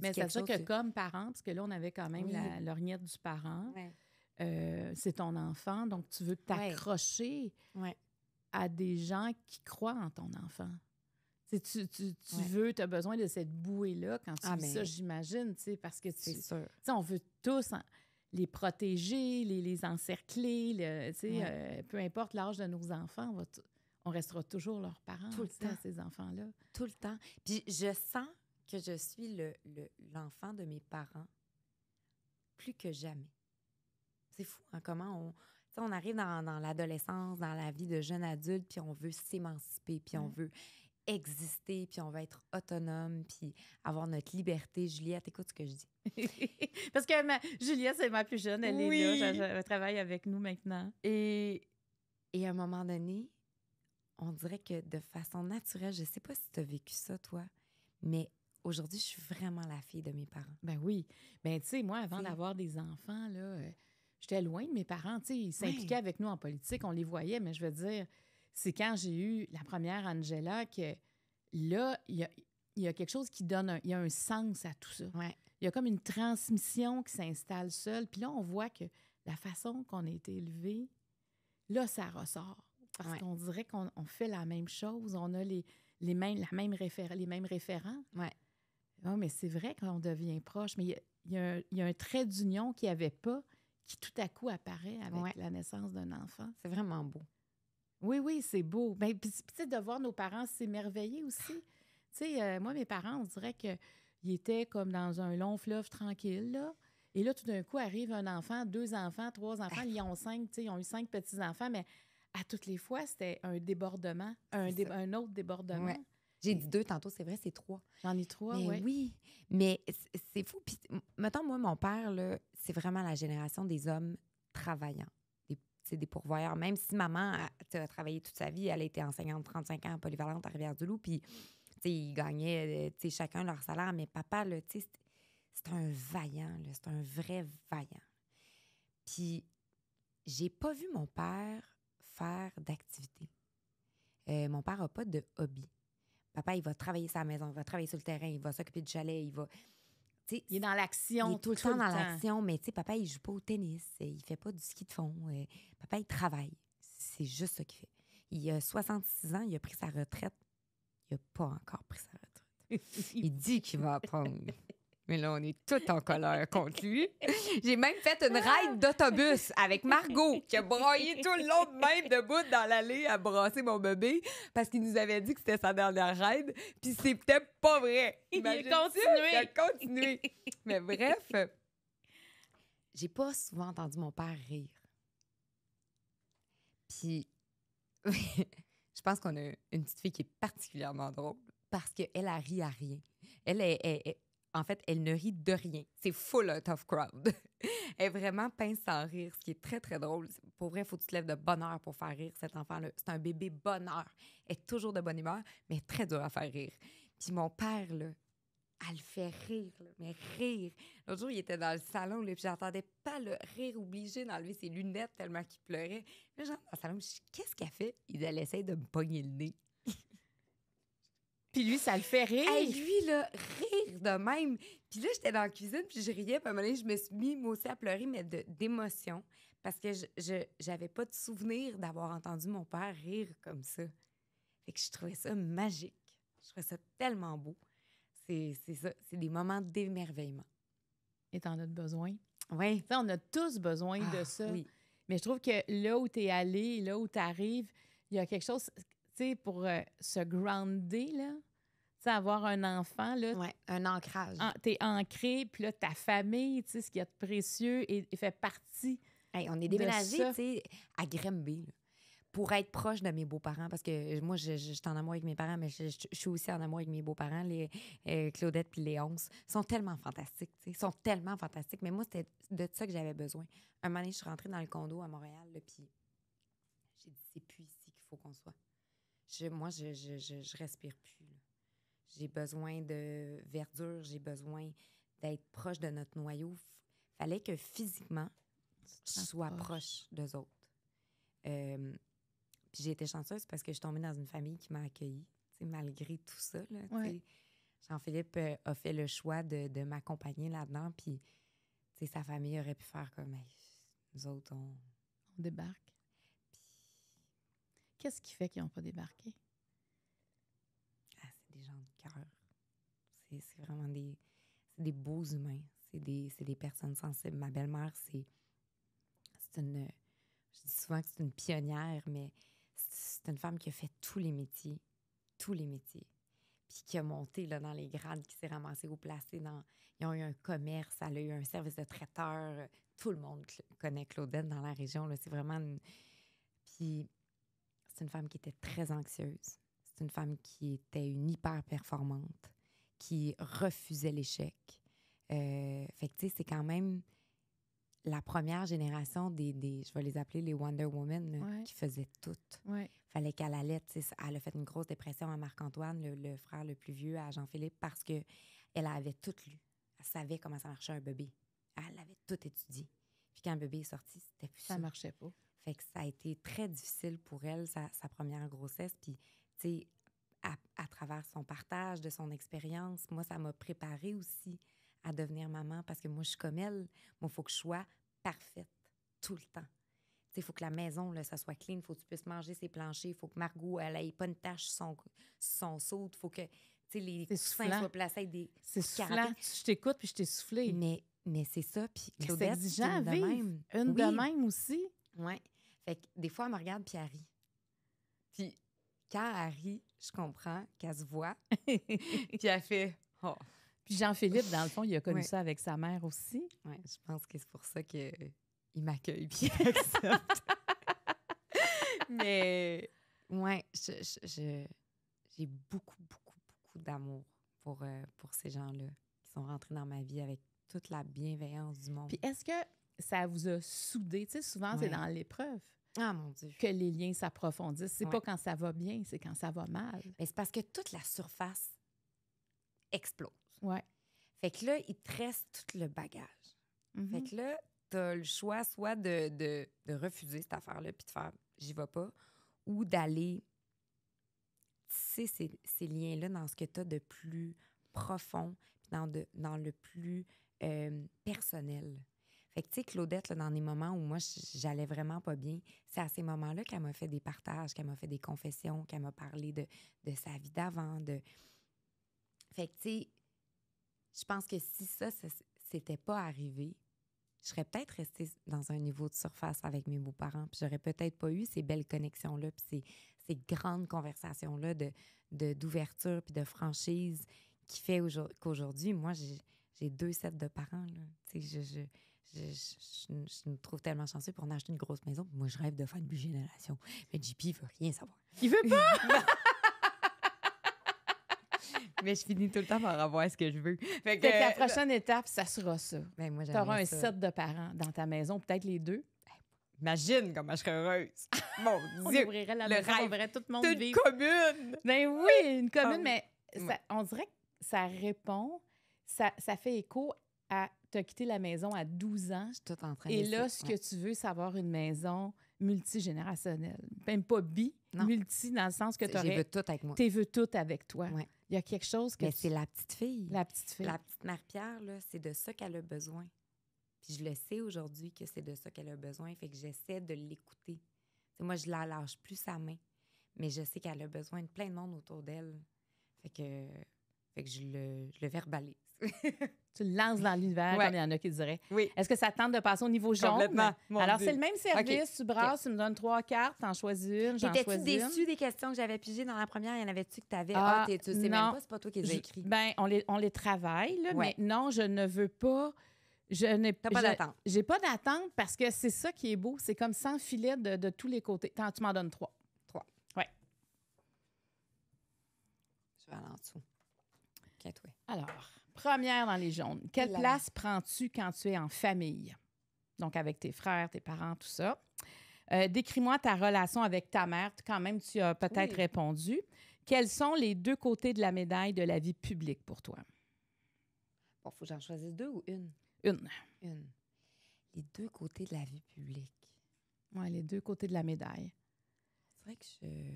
A: mais c'est sûr que comme parent,
B: parce que là, on avait quand même la du parent,
A: euh, c'est ton enfant, donc tu
B: veux t'accrocher à des gens qui croient en ton enfant tu, veux, tu as besoin de cette bouée-là quand tu ah, vis mais... ça, j'imagine, parce que tu sais on veut tous les protéger, les, encercler, tu euh, peu importe l'âge de nos enfants, on, restera toujours leurs parents, Tout le temps. ces enfants-là.
A: Tout le temps. Puis je sens que je suis l'enfant le, l'enfant de mes parents plus que jamais. C'est fou, hein, comment on... arrive dans, l'adolescence, dans la vie de jeune adulte, puis on veut s'émanciper, puis on veut exister, puis on va être autonome, puis avoir notre liberté. Juliette, écoute ce que je dis.
B: [LAUGHS] Parce que ma, Juliette, c'est ma plus jeune, elle est là, je,
A: elle travaille avec nous maintenant. Et, et à un moment donné, on dirait que de façon naturelle, je sais pas si tu as vécu ça, toi, mais aujourd'hui, je suis vraiment la fille de mes parents. Ben oui.
B: Ben tu sais, moi, avant d'avoir des enfants, là, euh, j'étais loin de mes parents. Tu sais, ils s'impliquaient avec nous en politique, on les voyait, mais je veux dire c'est quand j'ai eu la première Angela que là, il y a, quelque chose qui donne, il y a un sens à tout ça. Il y a comme une transmission qui s'installe seule. Puis là, on voit que la façon qu'on a été élevé, là, ça ressort. Parce qu'on dirait qu'on fait la même chose, on a les, les, mêmes, la même les mêmes référents. Ouais. Non, ah, mais c'est vrai qu'on devient proche, mais il y, a un trait d'union qui n'y avait pas qui tout à coup apparaît avec la naissance d'un enfant. C'est vraiment beau. Oui, oui, c'est beau. mais ben, sais, de voir nos parents s'émerveiller aussi. tu sais, euh, moi, mes parents, on dirait qu'ils étaient comme dans un long fleuve tranquille, là. Et là, tout d'un coup, arrive un enfant, deux enfants, trois enfants. Ah. Ils ont cinq, tu sais, ils ont eu cinq petits-enfants, mais à toutes les fois, c'était un débordement, un, autre débordement.
A: J'ai dit deux tantôt, c'est vrai, c'est trois. J'en ai trois, mais oui. Mais c'est fou. Puis, mettons, moi, mon père, c'est vraiment la génération des hommes travaillants des pourvoyeurs. Même si maman a, travaillé toute sa vie, elle a été enseignante 35 ans polyvalente à Rivière-du-Loup, puis ils gagnaient euh, chacun leur salaire. Mais papa, c'est un vaillant, c'est un vrai vaillant. Puis j'ai pas vu mon père faire d'activité. Euh, mon père a pas de hobby. Papa, il va travailler sa maison, il va travailler sur le terrain, il va s'occuper du chalet, il va il est dans l'action tout, tout, le temps. dans l'action, mais tu sais, papa, il joue pas au tennis, euh, il fait pas du ski de fond. Euh, papa, il travaille. C'est juste ce qu'il fait. Il a 66 ans, il a pris sa retraite. Il a pas encore pris sa retraite. [LAUGHS] il dit qu'il va prendre. Mais là, on est tout en colère contre lui. [LAUGHS] J'ai même fait une ah. ride d'autobus avec Margot, qui a broyé tout le long de même debout dans l'allée à brasser mon bébé parce qu'il nous avait dit que c'était sa dernière ride. Puis c'est peut-être pas vrai. il a continué. Il a continué. Mais bref, j'ai pas souvent entendu mon père rire. Puis, [LAUGHS] je pense qu'on a une petite fille qui est particulièrement drôle parce qu'elle a ri à rien. Elle est, en fait, elle ne rit de rien. C'est full out tough crowd. [LAUGHS] elle est vraiment pince sans rire, ce qui est très, très drôle. Pour vrai, il faut que tu te lèves de bonne pour faire rire cet enfant-là. C'est un bébé bonheur. Elle est toujours de bonne humeur, mais très dur à faire rire. Puis mon père, là, elle fait rire, mais rire. L'autre jour, il était dans le salon, là, puis j'entendais pas le rire obligé d'enlever ses lunettes tellement qu'il pleurait. Je genre, dans le salon, je qu'est-ce qu'elle fait? Il allait essayer de me pogner le nez. Puis lui, ça le fait rire. Et lui, là, rire de même. Puis là, j'étais dans la cuisine, puis je riais. Puis à un moment donné, je me suis mis, moi aussi, à pleurer, mais d'émotion. Parce que je n'avais pas de souvenir d'avoir entendu mon père rire comme ça. Fait que je trouvais ça magique. Je trouvais ça tellement beau. C'est ça. C'est des moments d'émerveillement.
B: Et t'en as besoin. Oui. on a tous besoin de ah, ça. Oui. Mais je trouve que là où t'es es allé, là où t'arrives, il y a quelque chose pour euh, se grounder, là. avoir un enfant, là. un ancrage. Tu t'es ancré, puis ta famille, tu sais, ce qui est précieux, et, fait partie. on est déménagé,
A: à Grimby, pour être proche de mes beaux-parents, parce que moi, je, suis en amour avec mes parents, mais je, suis aussi en amour avec mes beaux-parents, les euh, Claudette puis Léonce. Ils sont tellement fantastiques, tu sont tellement fantastiques. Mais moi, c'était de ça que j'avais besoin. Un moment donné, je suis rentrée dans le condo à Montréal, puis j'ai dit, c'est plus ici qu'il faut qu'on soit moi, je, je, respire plus. J'ai besoin de verdure, j'ai besoin d'être proche de notre noyau. Fallait que physiquement, je sois proche d'eux autres. puis j'ai été chanceuse parce que je suis tombée dans une famille qui m'a accueillie, malgré tout ça. Jean-Philippe euh, a fait le choix de, m'accompagner là-dedans, puis sa famille aurait pu faire comme nous autres, on débarque.
B: Qu'est-ce qui fait qu'ils n'ont pas
A: débarqué? Ah, c'est des gens de cœur. C'est vraiment des, des beaux humains. C'est des, personnes sensibles. Ma belle-mère, c'est une. Je dis souvent que c'est une pionnière, mais c'est une femme qui a fait tous les métiers. Tous les métiers. Puis qui a monté dans les grades, qui s'est ramassée au placé dans. Ils ont eu un commerce, elle a eu un service de traiteur. Tout le monde connaît Claudette dans la région. C'est vraiment une... Puis c'est une femme qui était très anxieuse. C'est une femme qui était une hyper performante, qui refusait l'échec. Euh, fait que, tu sais, c'est quand même la première génération des, des, je vais les appeler les Wonder Woman, qui faisaient tout. Fallait qu'elle allait, elle a fait une grosse dépression à Marc-Antoine, le, frère le plus vieux, à Jean-Philippe, parce que elle avait tout lu. Elle savait comment ça marchait un bébé. Elle avait tout étudié. Puis quand le bébé est sorti, c'était plus ça. Ça marchait pas. Fait que ça a été très difficile pour elle, sa, première grossesse. Puis, tu sais, à, travers son partage de son expérience, moi, ça m'a préparée aussi à devenir maman parce que moi, je suis comme elle. Moi, il faut que je sois parfaite tout le temps. Il faut que la maison, là, ça soit clean, il faut que tu puisses manger ses planchers, il faut que Margot, elle n'ait pas une tache sur son, son saut, il faut que tu les coussins soient placés avec des. C'est soufflant. Je t'écoute puis je t'ai soufflé. Mais, mais c'est ça. Puis c'est une même. Une de même aussi. Oui. Fait que des fois, elle me regarde puis elle rit. Puis quand elle rit, je comprends qu'elle se voit. [LAUGHS] puis elle fait Oh. Puis Jean-Philippe, dans le fond, il a connu ça avec sa mère aussi. je pense que c'est pour ça qu'il euh, m'accueille bien. [LAUGHS] [LAUGHS] Mais ouais, j'ai je, j'ai beaucoup, beaucoup, beaucoup d'amour pour, euh, pour ces gens-là qui sont rentrés dans ma vie avec toute la bienveillance du monde. Puis
B: est-ce que ça vous a soudé. Tu sais, souvent, c'est dans l'épreuve. Ah, que les liens s'approfondissent. C'est pas quand ça va bien, c'est quand ça va mal. Mais c'est parce que toute la
A: surface explose. Ouais. Fait que là, il te reste tout le bagage. Mm-hmm. Fait que là, t'as le choix soit de, de, refuser cette affaire-là puis de faire j'y vais pas ou d'aller tisser ces, liens-là dans ce que tu as de plus profond, dans, dans le plus euh, personnel. Fait que, tu sais, Claudette, dans des moments où moi, j'allais vraiment pas bien, c'est à ces moments-là qu'elle m'a fait des partages, qu'elle m'a fait des confessions, qu'elle m'a parlé de, sa vie d'avant. De... Fait que, tu sais, je pense que si ça, c'était pas arrivé, je serais peut-être restée dans un niveau de surface avec mes beaux-parents, puis j'aurais peut-être pas eu ces belles connexions-là, puis ces, grandes conversations-là d'ouverture, de, de puis de franchise qui fait qu'aujourd'hui, moi, j'ai deux sets de parents. Là. Je, je, je, me trouve tellement chanceuse pour en acheter une grosse maison. Moi, je rêve de faire une bugénération. Mais JP, il veut rien savoir. Il veut pas! [LAUGHS] mais je finis tout le temps par avoir ce que je veux. la euh, prochaine
B: étape, ça sera ça. Ben, tu auras un set de parents dans ta maison, peut-être les deux. Ben,
A: imagine comment je serais heureuse.
B: [LAUGHS] Mon Dieu. On ouvrirait la le maison, on tout le monde une commune. Ben oui, une commune, ah, mais on dirait que ça répond, ça fait écho à tu quitté la maison à 12 ans. Je tout Et là, ce que tu veux, c'est avoir une maison multigénérationnelle. Même pas bi, multi, dans le sens que tu aurais. veux tout avec Tu veux tout avec toi.
A: Il y a quelque chose que. Mais ben, c'est la petite fille. La petite fille. La petite mère pierre c'est de ça qu'elle a besoin. Puis je le sais aujourd'hui que c'est de ça qu'elle a besoin. Fait que j'essaie de l'écouter. Moi, je la lâche plus sa main. Mais je sais qu'elle a besoin de plein de monde autour d'elle. Fait que, je le verbalise. [LAUGHS] tu
B: le lances dans l'univers, comme il y en a qui diraient. Oui. Est-ce que ça tente de passer au niveau jaune? Complètement. Alors, c'est le même service. Tu brasses, tu me donnes trois cartes, t'en choisis une, j'en choisis une. T'étais-tu déçu des questions que j'avais pigées dans la première? Il y en avait-tu que t'avais? Ah, ah tu sais même pas, c'est pas toi qui les as écrites. Ben, on les, on les travaille, là, mais non, je ne veux pas... Je n'ai pas d'attente. J'ai pas d'attente parce que c'est ça qui est beau. C'est comme sans filet de, tous les côtés. Tant, tu m'en donnes trois. Trois. Oui.
A: Je vais aller en dessous. Quatre, toi.
B: Alors... Première dans les jaunes. Quelle place prends-tu quand tu es en famille? Donc, avec tes frères, tes parents, tout ça. Euh, décris-moi ta relation avec ta mère. Quand même, tu as peut-être répondu. Quels sont les deux côtés de la médaille de la vie publique pour toi?
A: Bon, faut que j'en choisisse deux ou une? Une. Une. Les deux côtés de la vie publique. Oui, les deux côtés de la médaille. C'est vrai que je.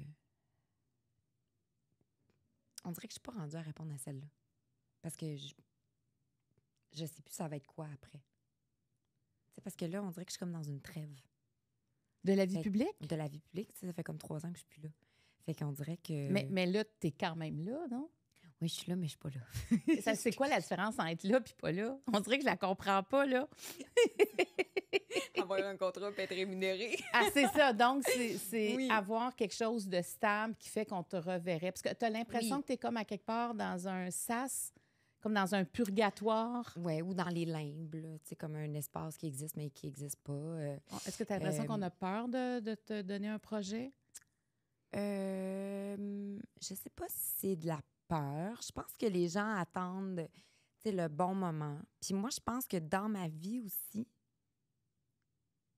A: On dirait que je suis pas rendue à répondre à celle-là. Parce que je, je sais plus ça va être quoi après. C'est parce que là, on dirait que je suis comme dans une trêve. De la vie publique? De la vie publique, ça fait comme trois ans que je suis plus là. Fait qu'on dirait que. Mais,
B: mais là, es quand même là,
A: non? Oui, je suis là, mais je suis pas là.
B: [LAUGHS] Ça, c'est quoi la différence entre être là puis pas là? On dirait que je la comprends pas, là.
A: [LAUGHS] Avoir un contrat pour être rémunéré. [LAUGHS] Ah, c'est ça. Donc, c'est
B: avoir quelque chose de stable qui fait qu'on te reverrait. Parce que tu as l'impression que tu es comme à quelque
A: part dans un sas comme dans un purgatoire. Oui, ou dans les limbes, sais comme un espace qui existe mais qui n'existe pas. Euh. Oh, est-ce que tu as l'impression euh, qu'on a peur de, te donner un projet? Euh, je sais pas si c'est de la peur. Je pense que les gens attendent le bon moment. Puis moi, je pense que dans ma vie aussi,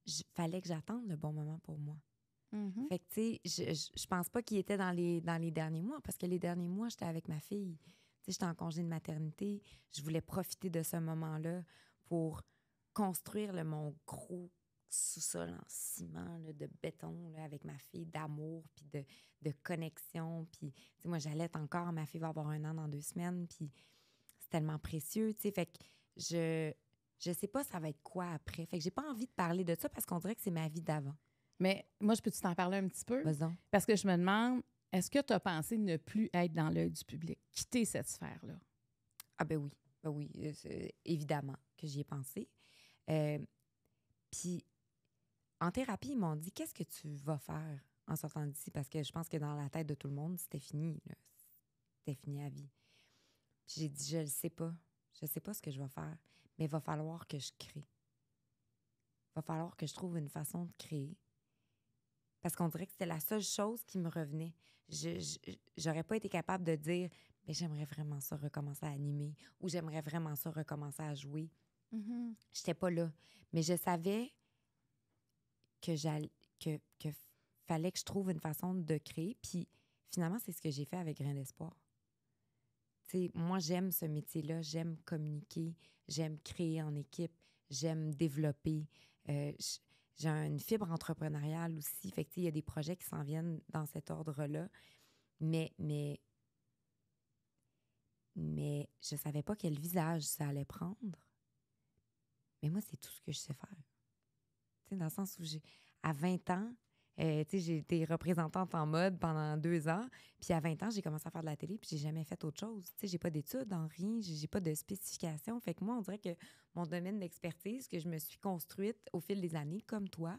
A: il fallait que j'attende le bon moment pour moi. Mm-hmm. Fait que, tu sais, je, je, pense pas qu'il était dans les, dans les derniers mois, parce que les derniers mois, j'étais avec ma fille j'étais en congé de maternité, je voulais profiter de ce moment-là pour construire mon gros sous-sol en ciment, de béton, avec ma fille, d'amour, puis de, connexion. Puis, moi, j'allais encore, ma fille va avoir un an dans deux semaines, puis c'est tellement précieux, tu Fait que je, je sais pas ça va être quoi après. Fait que j'ai pas envie de parler de ça parce qu'on dirait que c'est ma vie d'avant. Mais moi, je peux-tu
B: t'en parler un petit peu? Parce que je me demande, est-ce que tu as pensé ne plus être dans l'œil du public,
A: quitter cette sphère-là? Ah ben oui, ben oui, euh, évidemment que j'y ai pensé. Euh, puis en thérapie, ils m'ont dit qu'est-ce que tu vas faire en sortant d'ici? Parce que je pense que dans la tête de tout le monde, c'était fini. C'était fini à vie. Puis j'ai dit, je ne sais pas. Je ne sais pas ce que je vais faire, mais il va falloir que je crée. Il va falloir que je trouve une façon de créer parce qu'on dirait que c'était la seule chose qui me revenait. Je n'aurais pas été capable de dire mais j'aimerais vraiment ça recommencer à animer ou j'aimerais vraiment ça recommencer à jouer. Mm-hmm. J'étais pas là. Mais je savais que, que, que fallait que je trouve une façon de créer. Puis finalement, c'est ce que j'ai fait avec Grain d'Espoir. moi, j'aime ce métier-là. J'aime communiquer. J'aime créer en équipe. J'aime développer. Euh, j'ai une fibre entrepreneuriale aussi. Fait il y a des projets qui s'en viennent dans cet ordre-là. Mais, mais, mais je ne savais pas quel visage ça allait prendre. Mais moi, c'est tout ce que je sais faire. dans le sens où j'ai, à 20 ans, euh, j'ai été représentante en mode pendant deux ans. Puis à 20 ans, j'ai commencé à faire de la télé, puis j'ai jamais fait autre chose. Je n'ai j'ai pas d'études en rien, j'ai pas de spécification. Fait que moi, on dirait que mon domaine d'expertise que je me suis construite au fil des années, comme toi,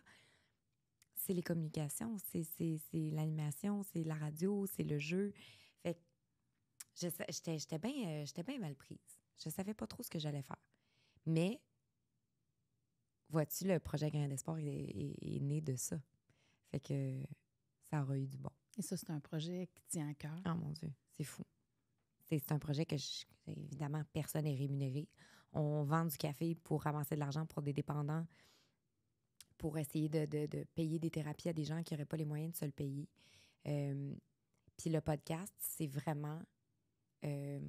A: c'est les communications, c'est l'animation, c'est la radio, c'est le jeu. Fait que euh, j'étais bien mal prise. Je savais pas trop ce que j'allais faire. Mais vois-tu, le projet Grand d'Espoir est, né de ça. Fait que ça aurait eu du bon.
B: Et ça, c'est un projet qui tient à cœur. Oh mon
A: Dieu, c'est fou. C'est un projet que, évidemment, personne n'est rémunéré. On vend du café pour ramasser de l'argent pour des dépendants, pour essayer de, payer des thérapies à des gens qui n'auraient pas les moyens de se le payer. Euh, puis le podcast, c'est vraiment, euh,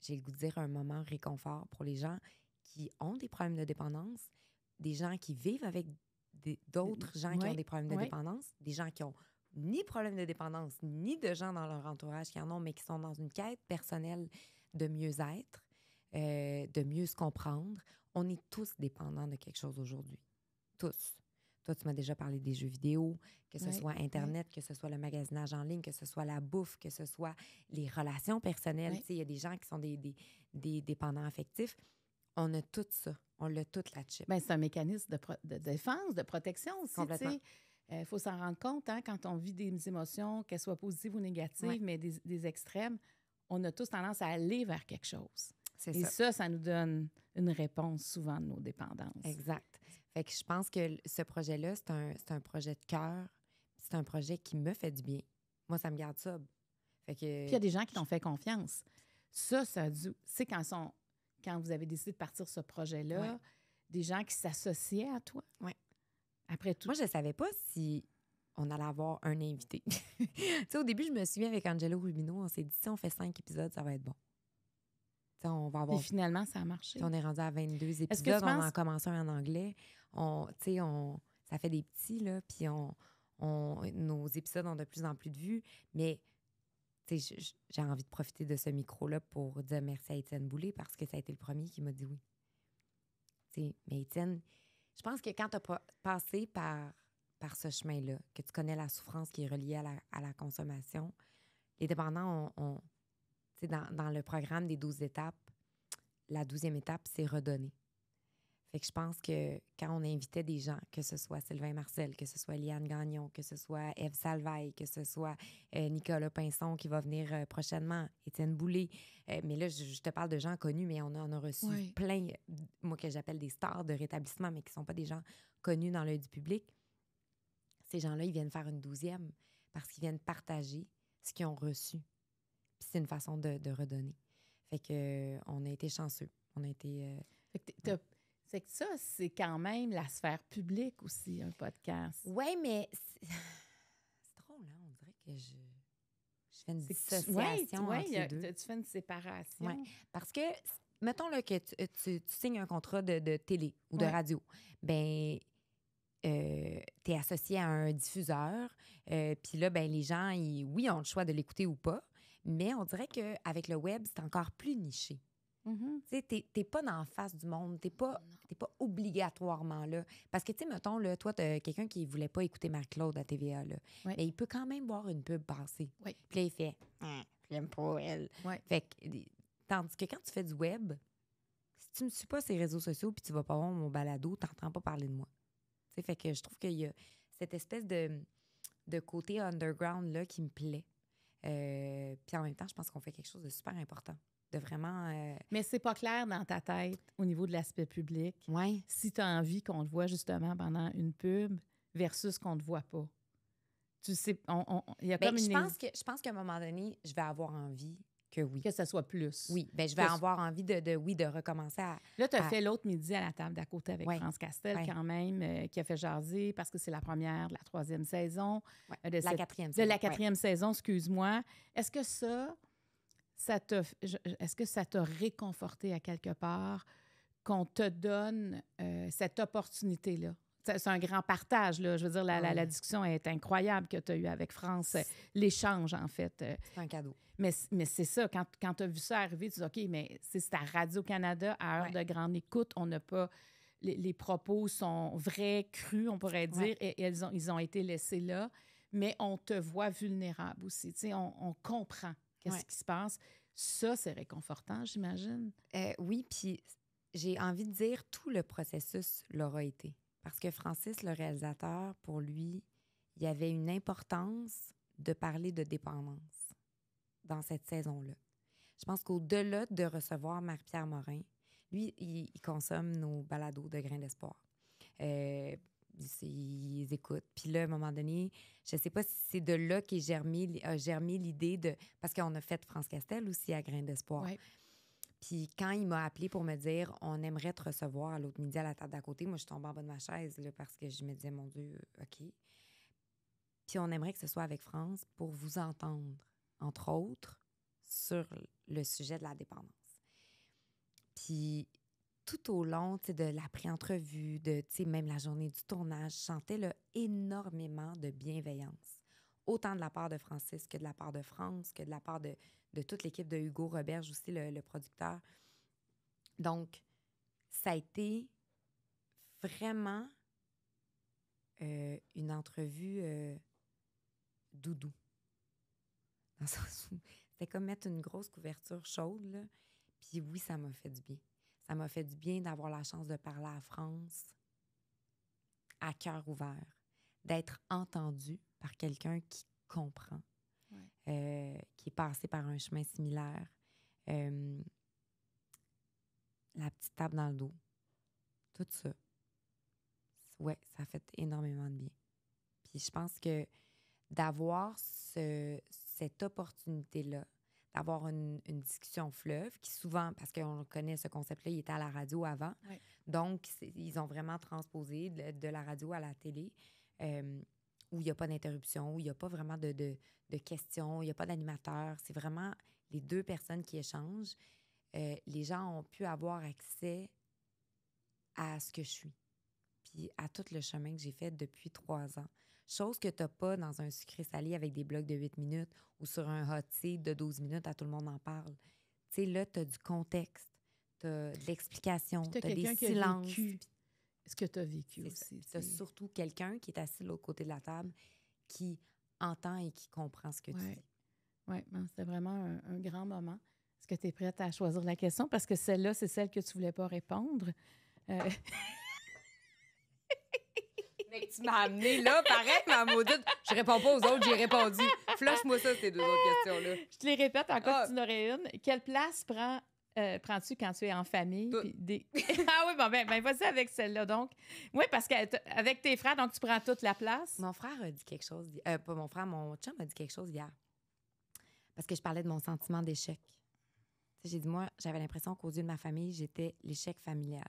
A: j'ai le goût de dire, un moment réconfort pour les gens qui ont des problèmes de dépendance, des gens qui vivent avec d'autres gens qui ont des problèmes de dépendance, des gens qui ont ni problème de dépendance, ni de gens dans leur entourage qui en ont, mais qui sont dans une quête personnelle de mieux-être, euh, de mieux se comprendre. On est tous dépendants de quelque chose aujourd'hui. Tous. Toi, tu m'as déjà parlé des jeux vidéo, que ce soit Internet, que ce soit le magasinage en ligne, que ce soit la bouffe, que ce soit les relations personnelles. Il y a des gens qui sont des dépendants affectifs on a tout ça. On l'a toute la chip. Ben c'est un mécanisme de, défense, de protection aussi. Il euh, faut s'en rendre
B: compte hein, quand on vit des émotions, qu'elles soient positives ou négatives, mais des, extrêmes, on a tous tendance à aller vers quelque chose. C'est Et ça. ça, nous donne une réponse souvent de nos
A: dépendances. Exact. Fait que je pense que ce projet-là, c'est un, projet de cœur. C'est un projet qui me fait du bien. Moi, ça me garde ça. Fait que... Puis il y a des gens qui t'ont fait
B: confiance. Ça, ça a c'est quand ils sont quand vous avez décidé de partir ce projet-là,
A: des gens qui s'associaient à toi. Oui. Après tout. Moi, je ne savais pas si on allait avoir un invité. [LAUGHS] Tu sais, au début, je me souviens avec Angelo Rubino, on s'est dit si on fait cinq épisodes, ça va être bon. sais on va avoir... Et finalement, ça a marché. on est rendu à 22 épisodes, on en commençant un en anglais. On, on, ça fait des petits, là, puis on, on, nos épisodes ont de plus en plus de vues. Mais j'ai envie de profiter de ce micro-là pour dire merci à Étienne Boulay parce que ça a été le premier qui m'a dit oui. mais Étienne, je pense que quand tu as passé par, par ce chemin-là, que tu connais la souffrance qui est reliée à la, consommation, les dépendants ont. dans, dans, le programme des 12 étapes, la douzième étape, c'est redonner. Fait que je pense que quand on invitait des gens, que ce soit Sylvain Marcel, que ce soit Liane Gagnon, que ce soit Eve Salvaille, que ce soit euh, Nicolas Pinson qui va venir euh, prochainement, Étienne Boulay, euh, mais là, je, te parle de gens connus, mais on a reçu plein, moi que j'appelle des stars de rétablissement, mais qui ne sont pas des gens connus dans l'œil du public. Ces gens-là, ils viennent faire une douzième parce qu'ils viennent partager ce qu'ils ont reçu. c'est une façon de, redonner. Fait que on a été chanceux. On a été. Fait
B: c'est que ça, c'est quand même la sphère publique aussi, un podcast. Oui, mais c'est [SIGHS]
A: trop là, on dirait que je, fais une dissociation Oui, tu, fais une séparation. Parce que, mettons que tu, signes un contrat de, télé ou de radio, ben euh, tu es associé à un diffuseur, euh, puis là, ben les gens, oui, ont le choix de l'écouter ou pas, mais on dirait qu'avec le web, c'est encore plus niché. Mm-hmm. Tu sais, t'es pas dans face du monde. T'es pas, pas obligatoirement là. Parce que, tu sais, mettons, là, toi, t'as quelqu'un qui voulait pas écouter Marc-Claude à TVA, là. Mais ben, il peut quand même voir une pub passer. Oui. Puis là, il fait, ah, j'aime pas elle. Fait que, tandis que quand tu fais du web, si tu me suis pas ces réseaux sociaux puis tu vas pas voir mon balado, t'entends pas parler de moi. Tu fait que je trouve qu'il y a cette espèce de, de côté underground, là, qui me plaît. Euh, puis en même temps, je pense qu'on fait quelque chose de super important de vraiment. Euh, Mais c'est pas clair dans ta tête au niveau de l'aspect public.
B: Si tu as envie qu'on te voit justement pendant une pub versus qu'on te voit pas. Tu sais, il y a ben, comme une. Je pense,
A: que, qu'à un moment donné, je vais avoir envie que
B: oui. Que ce soit plus. Oui, ben, je vais avoir envie de, oui, de recommencer à. Là, tu as fait l'autre midi à la table d'à côté avec France Castel, quand même, euh, qui a fait jaser parce que c'est la première de la troisième saison. Euh, de la quatrième saison. De la quatrième saison, excuse-moi. Est-ce que ça, est-ce que ça t'a réconforté à quelque part qu'on te donne euh, cette opportunité-là? C'est un grand partage, là. Je veux dire, la, discussion est incroyable que tu as eue avec France. Euh, l'échange, en fait. Euh. C'est un cadeau. Mais, mais c'est ça, quand, quand tu as vu ça arriver, tu dis OK, mais c'est à Radio-Canada, à heure de grande écoute, on n'a pas. Les, propos sont vrais, crus, on pourrait dire, et, ils, ont, ils ont été laissés là. Mais on te voit vulnérable aussi. Tu sais, on comprend Qu'est-ce qui se passe?
A: Ça, c'est réconfortant, j'imagine. Euh, oui, puis j'ai envie de dire tout le processus l'aura été. Parce que Francis, le réalisateur, pour lui, il y avait une importance de parler de dépendance dans cette saison-là. Je pense qu'au-delà de recevoir Marie-Pierre Morin, lui, il, consomme nos balados de grains d'espoir. Euh, ils écoutent. Puis là, à un moment donné, je sais pas si c'est de là qu'est germé, germé l'idée de. Parce qu'on a fait France Castel aussi à Grain d'Espoir. Puis quand il m'a appelé pour me dire on aimerait te recevoir à l'autre midi à la table d'à côté, moi, je suis tombée en bas de ma chaise parce que je me disais mon Dieu, euh, OK. Puis on aimerait que ce soit avec France pour vous entendre, entre autres, sur le sujet de la dépendance. Puis tout au long de la pré-entrevue, de même la journée du tournage, je sentais énormément de bienveillance. Autant de la part de Francis que de la part de France, que de la part de, toute l'équipe de Hugo Roberge, aussi le, producteur. Donc, ça a été vraiment euh, une entrevue euh, doudou. C'est c'était comme mettre une grosse couverture chaude, Puis oui, ça m'a fait du bien. Ça m'a fait du bien d'avoir la chance de parler à France à cœur ouvert, d'être entendu par quelqu'un qui comprend, euh, qui est passé par un chemin similaire. la petite table dans le dos, tout ça. Ouais, ça fait énormément de bien. Puis je pense que d'avoir ce, cette opportunité-là d'avoir une, discussion fleuve qui souvent, parce qu'on connaît ce concept-là, il était à la radio avant. Donc, ils ont vraiment transposé de, la radio à la télé. Euh, où il n'y a pas d'interruption, où il n'y a pas vraiment de, de, de questions, il n'y a pas d'animateur. C'est vraiment les deux personnes qui échangent. Euh, les gens ont pu avoir accès à ce que je suis, puis à tout le chemin que j'ai fait depuis trois ans. Chose que tu n'as pas dans un sucré salé avec des blocs de 8 minutes ou sur un hot seat de 12 minutes, à tout le monde en parle. Tu sais, là, tu as du contexte, tu as de l'explication, tu as, as des silences. ce que tu as vécu aussi. Tu as surtout quelqu'un qui est assis de l'autre côté de la table qui entend et qui comprend ce que tu dis. Oui, c'est vraiment un, grand moment.
B: Est-ce que tu es prête à choisir la question? Parce que celle-là, c'est celle que tu voulais pas répondre. Euh, [LAUGHS]
A: tu m'as amené là, pareil, ma maudite. Je réponds pas aux autres, j'ai répondu. Flush-moi ça, ces deux autres ah! questions-là. Je
B: te les répète encore ah! Tu tu aurais une. Quelle place prend, euh, prends-tu quand tu es en famille? [LAUGHS] ah oui, bon, ben, ben vas avec celle-là, donc. Oui, parce qu'avec tes frères, donc tu prends toute la place. Mon frère a dit quelque chose.
A: Euh, pas mon frère, mon chum a dit quelque chose hier. Parce que je parlais de mon sentiment d'échec. J'ai dit, moi, j'avais l'impression quau yeux de ma famille, j'étais l'échec familial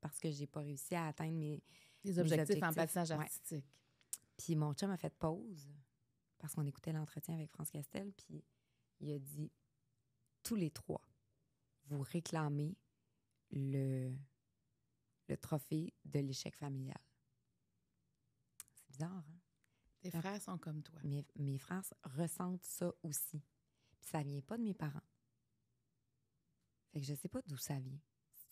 A: parce que j'ai pas réussi à atteindre mes, des objectifs, en passage artistique. Puis mon chum a fait pause parce qu'on écoutait l'entretien avec France Castel, puis il a dit tous les trois, vous réclamez le, le trophée de l'échec familial. C'est bizarre, hein? Tes frères sont comme toi. Mes, mes frères ressentent ça aussi. Puis ça vient pas de mes parents. Fait que je sais pas d'où ça vient. Si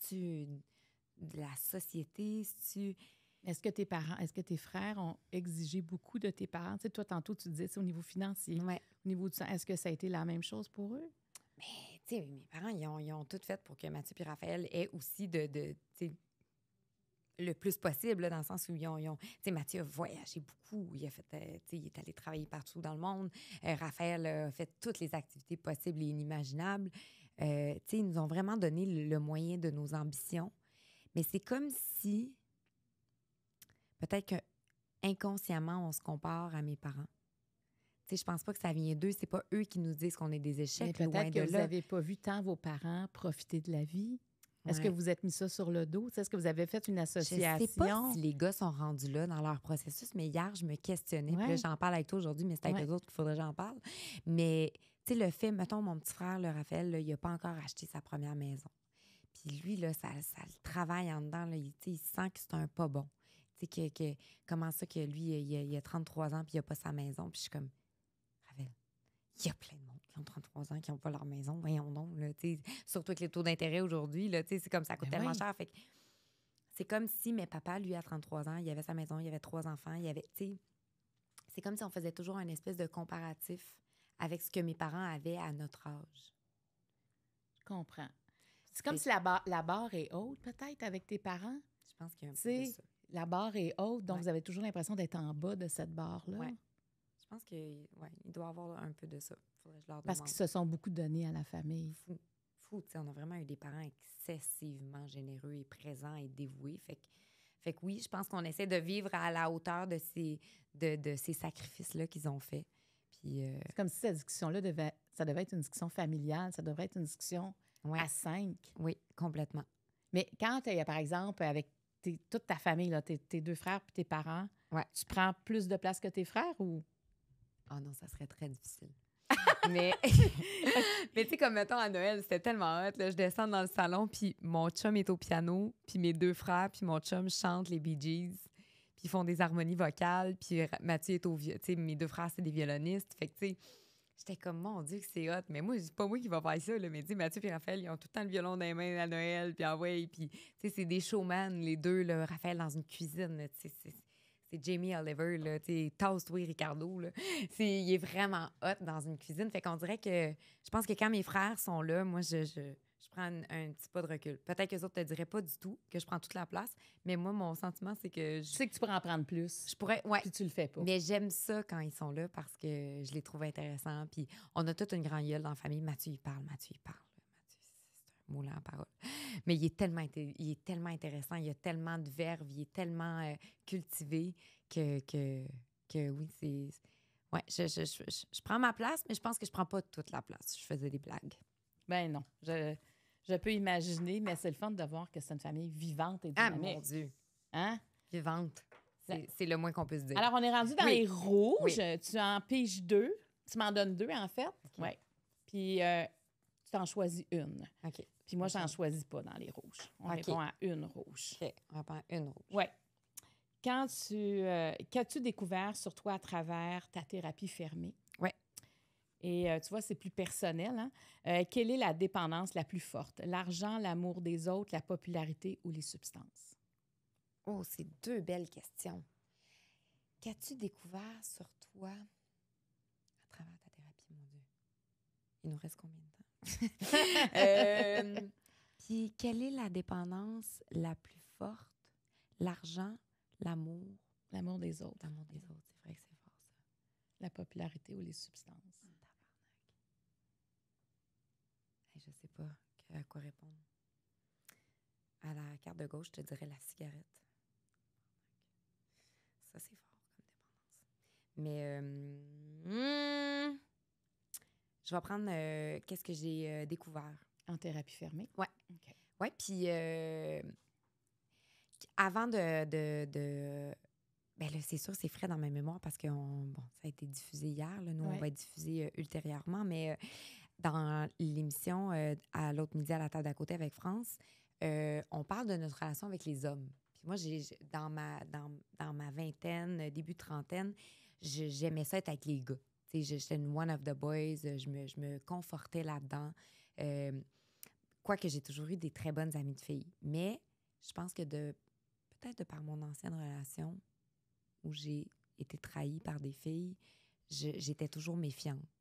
A: tu de la société,
B: si tu est-ce que tes parents, est-ce que tes frères ont exigé beaucoup de tes parents? Tu sais, toi, tantôt, tu disais, au niveau financier. Au niveau du est-ce que ça a été la même chose pour eux?
A: Mais, tu sais, mes parents, ils ont, tout fait pour que Mathieu et Raphaël aient aussi de, le plus possible, dans le sens où ils ont. Tu sais, Mathieu a voyagé beaucoup. Il, a fait, euh, il est allé travailler partout dans le monde. Euh, Raphaël a fait toutes les activités possibles et inimaginables. Euh, sais, ils nous ont vraiment donné le moyen de nos ambitions. Mais c'est comme si Peut-être que inconsciemment, on se compare à mes parents. Je je pense pas que ça vient d'eux. C'est pas eux qui nous disent qu'on est des échecs. Peut-être que vous n'avez pas vu tant vos
B: parents profiter de la vie. Est-ce que vous êtes mis ça sur le dos? Est-ce que vous avez fait une association? Je sais pas si
A: les gars sont rendus là dans leur processus, mais hier, je me questionnais. Puis j'en parle avec toi aujourd'hui, mais c'est avec les autres qu'il faudrait que j'en parle. Mais, tu le fait, mettons, mon petit frère, le Raphaël, il n'a pas encore acheté sa première maison. Puis lui, là, ça, le travaille en dedans. il sent que c'est un pas bon comment ça que lui, il a, 33 ans puis il n'a pas sa maison? Puis je suis comme, il y a plein de monde qui ont 33 ans qui n'ont pas leur maison. Voyons donc, là, surtout avec les taux d'intérêt aujourd'hui, c'est comme ça coûte ben tellement cher. Fait c'est comme si, mes papas, lui, à 33 ans, il avait sa maison, il avait trois enfants, il avait, c'est comme si on faisait toujours un espèce de comparatif avec ce que mes parents avaient à notre âge. Je comprends. C'est comme si la, la barre est haute, peut-être, avec tes parents. Je pense qu'il y a
B: un peu ça la barre est haute, donc vous avez toujours l'impression d'être en bas de cette barre-là. Oui.
A: Je pense qu'il ouais, il doit avoir un peu de ça. Parce qu'ils se sont
B: beaucoup donnés à la famille. Fou.
A: Fou. on a vraiment eu des parents excessivement généreux et présents et dévoués. Fait que, fait oui, je pense qu'on essaie de vivre à la hauteur de ces, de, ces sacrifices-là qu'ils ont faits. Euh, C'est comme si cette discussion-là devait, devait être une discussion familiale, ça devrait être une
B: discussion à cinq. Oui, complètement. Mais quand, il y a, par exemple, avec toute ta famille, là, t'es, tes deux frères puis tes parents, tu prends plus de place que tes frères ou?
A: Oh non, ça serait très difficile. [LAUGHS] mais [LAUGHS] mais tu sais, comme mettons à Noël, c'était tellement hot. Là, je descends dans le salon, puis mon chum est au piano, puis mes deux frères, puis mon chum chante les Bee Gees, puis ils font des harmonies vocales, puis Mathieu est au... Tu mes deux frères, c'est des violonistes. Fait que tu sais J'étais comme, mon Dieu, que c'est hot. Mais moi, c'est pas moi qui va faire ça. Là. Mais dis, Mathieu et Raphaël, ils ont tout le temps le violon dans les mains à Noël. Puis, ah ouais, puis, tu sais, c'est des showman, les deux. Là. Raphaël dans une cuisine. Tu sais, C'est Jamie Oliver, là. Tu sais, toast Ricardo. Là. [LAUGHS] C'est... il est vraiment hot dans une cuisine. Fait qu'on dirait que je pense que quand mes frères sont là, moi, je prendre un, petit pas de recul. Peut-être que les autres te diraient pas du tout que je prends toute la place, mais moi, mon sentiment, c'est que. Je... Tu sais que tu pourrais en prendre plus. Je pourrais, ouais. Puis tu le fais pas. Mais j'aime ça quand ils sont là parce que je les trouve intéressants. Puis on a toute une grande gueule dans la famille. Mathieu, il parle, Mathieu, il parle. Mathieu, c'est un mot-là en parole. Mais il est, tellement il est tellement intéressant, il y a tellement de verve, il est tellement euh, cultivé que, que, que oui, c'est. Ouais, je, je, je, je, prends ma place, mais je pense que je prends pas toute la place. Je faisais des blagues. Ben
B: non. Je, je peux imaginer, mais c'est le fun de voir que c'est une famille vivante et dynamique. Ah, mon Dieu.
A: Hein? Vivante. C'est le moins qu'on puisse dire. Alors, on est rendu dans les rouges.
B: Tu en piges deux. Tu m'en donnes deux, en fait. Oui. Puis, euh, tu en choisis une. OK. Puis moi, j'en n'en choisis pas dans les rouges. On répond à une rouge. OK. On répond à une rouge. Oui. Quand tu, euh, qu'as-tu découvert sur toi à travers ta thérapie fermée? Et euh, tu vois, c'est plus personnel. Hein. Euh, quelle est la dépendance la plus forte? L'argent, l'amour des autres, la popularité ou les substances?
A: Oh, c'est deux belles questions. Qu'as-tu découvert sur toi à travers ta thérapie, mon Dieu? Il nous reste combien de temps? [LAUGHS] Euh, puis, quelle est la dépendance la plus forte? L'argent, l'amour? L'amour des autres. L'amour des autres, c'est vrai que c'est fort, ça. La popularité ou les substances? Euh, à quoi répondre. À la carte de gauche, je te dirais la cigarette. Ça, c'est fort comme dépendance. Mais euh, hmm, je vais prendre euh, qu'est-ce que j'ai découvert. En thérapie fermée? Ouais. Oui, Ouais, puis avant de. de, ben c'est sûr, c'est frais dans ma mémoire parce que bon, ça a été diffusé hier. Nous, on va être diffusé ultérieurement. Mais dans l'émission euh, à l'autre midi à la table d'à côté avec France, euh, on parle de notre relation avec les hommes. Puis moi, j'ai, dans, ma, dans, dans ma vingtaine, euh, début trentaine, j'aimais ça être avec les gars. J'étais une one of the boys, je me, je me confortais là-dedans. Quoique j'ai toujours eu des très bonnes amies de filles. Mais je pense que de peut-être de par mon ancienne relation où j'ai été trahie par des filles, j'étais toujours méfiante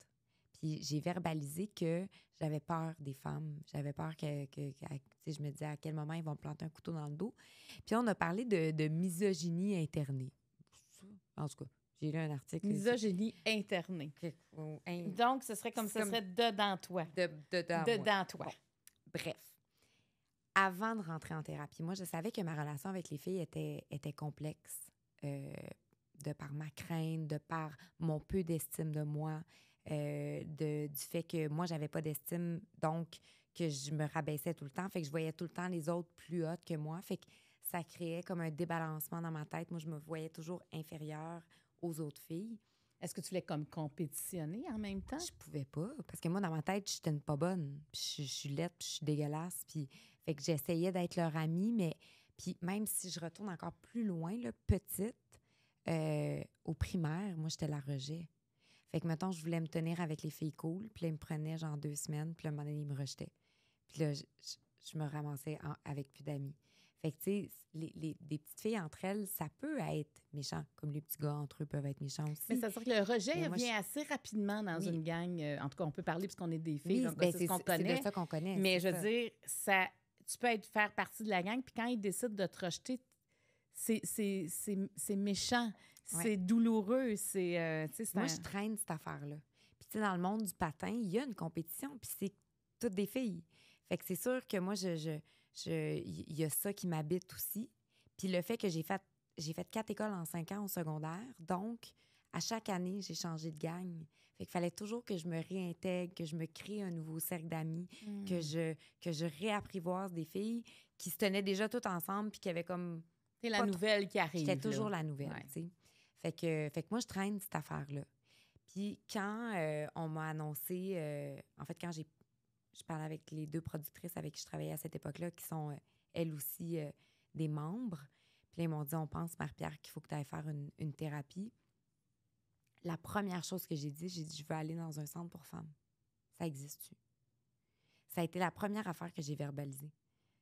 A: j'ai verbalisé que j'avais peur des femmes. J'avais peur que, que, je me disais à quel moment ils vont me planter un couteau dans le dos. Puis on a parlé de, de misogynie internée. En tout cas, j'ai lu un article. Misogynie
B: internée. Donc,
A: ce serait comme ce serait
B: dedans toi. De, dedans, dedans
A: toi. Bref. Avant de rentrer en thérapie, moi, je savais que ma relation avec les filles était, était complexe. Euh, de par ma crainte, de par mon peu d'estime de moi. Euh, de, du fait que moi, j'avais pas d'estime, donc que je me rabaissais tout le temps. Fait que je voyais tout le temps les autres plus hautes que moi. Fait que ça créait comme un débalancement dans ma tête. Moi, je me voyais toujours inférieure aux autres filles. Est-ce que tu voulais comme compétitionner en même temps? Je pouvais pas, parce que moi, dans ma tête, j'étais une pas bonne. Puis je, suis laide, puis je suis dégueulasse. Puis... Fait que j'essayais d'être leur amie, mais puis même si je retourne encore plus loin, là, petite, euh, au primaire, moi, j'étais la rejet. Fait que, mettons, je voulais me tenir avec les filles cool, puis là, ils me prenaient genre deux semaines, puis là, un moment donné, ils me rejetaient. Puis là, je, me ramassais avec plus d'amis. Fait que, tu sais, les, petites filles entre elles, ça peut être méchant, comme les petits gars entre eux peuvent être méchants aussi. Mais cest
B: sûr que le rejet vient assez rapidement dans une gang. Euh, en tout cas, on peut parler qu'on est des filles, ben, c'est ce qu'on connaît. ça qu'on connaît. Mais je veux dire, ça, tu peux être, faire partie de la gang, puis quand ils décident de te rejeter,
A: c'est méchant. C'est douloureux. C'est, euh, Moi, je traîne cette affaire-là. Puis, tu sais, dans le monde du patin, il y a une compétition, puis c'est toutes des filles. Fait que c'est sûr que moi, je, je, y a ça qui m'habite aussi. Puis le fait que j'ai fait, j'ai fait quatre écoles en cinq ans au secondaire, donc à chaque année, j'ai changé de gang. Fait qu'il fallait toujours que je me réintègre, que je me crée un nouveau cercle d'amis, que, hmm. je, que je réapprivoise des filles qui se tenaient déjà toutes ensemble puis qui avaient comme... C'est la nouvelle qui arrive. J'étais toujours la nouvelle, tu sais. Fait que, fait que moi, je traîne cette affaire-là. Puis quand euh, on m'a annoncé, euh, en fait, quand j'ai je parlais avec les deux productrices avec qui je travaillais à cette époque-là, qui sont euh, elles aussi des membres, puis elles m'ont dit On pense, Marie-Pierre, qu'il faut que tu ailles faire une, une, thérapie. La première chose que j'ai dit, j'ai dit Je veux aller dans un centre pour femmes. Ça existe-tu Ça a été la première affaire que j'ai verbalisée.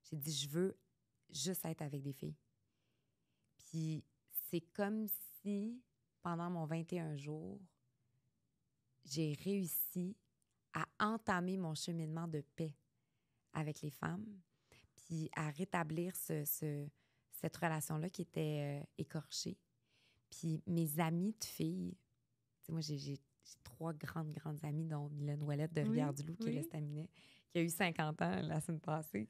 A: J'ai dit Je veux juste être avec des filles. Puis c'est comme si pendant mon 21 jours, j'ai réussi à entamer mon cheminement de paix avec les femmes, puis à rétablir ce, cette relation-là qui était euh, écorchée. Puis mes amis de filles, moi j'ai trois grandes, grandes amies, dont Mylène Ouellette de Rivière-du-Loup, qui est qui a eu 50 ans la semaine passée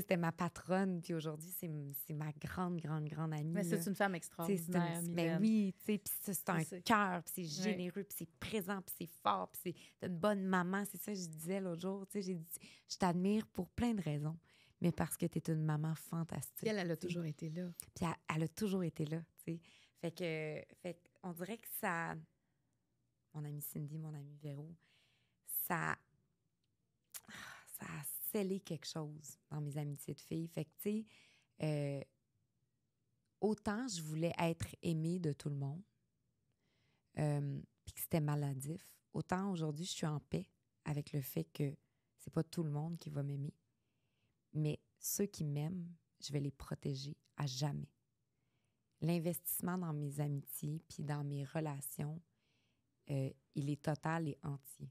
A: c'était ma patronne, puis aujourd'hui, c'est, ma grande, grande, grande amie. Mais c'est une femme extraordinaire. mais ben oui, c'est un cœur, puis c'est généreux, puis c'est présent, puis c'est fort, puis c'est une bonne maman. C'est ça je disais l'autre jour. j'ai dit, je t'admire pour plein de raisons, mais parce que tu es une maman fantastique. elle, a toujours été là. Puis elle, a toujours été là, tu sais. Fait que, on dirait que ça. Mon ami Cindy, mon ami Véro, ça. Ah, ça sceller quelque chose dans mes amitiés de filles. Fait que, tu euh, autant je voulais être aimée de tout le monde, euh, puis que c'était maladif, autant aujourd'hui, je suis en paix avec le fait que c'est pas tout le monde qui va m'aimer. Mais ceux qui m'aiment, je vais les protéger à jamais. L'investissement dans mes amitiés puis dans mes relations, euh, il est total et entier.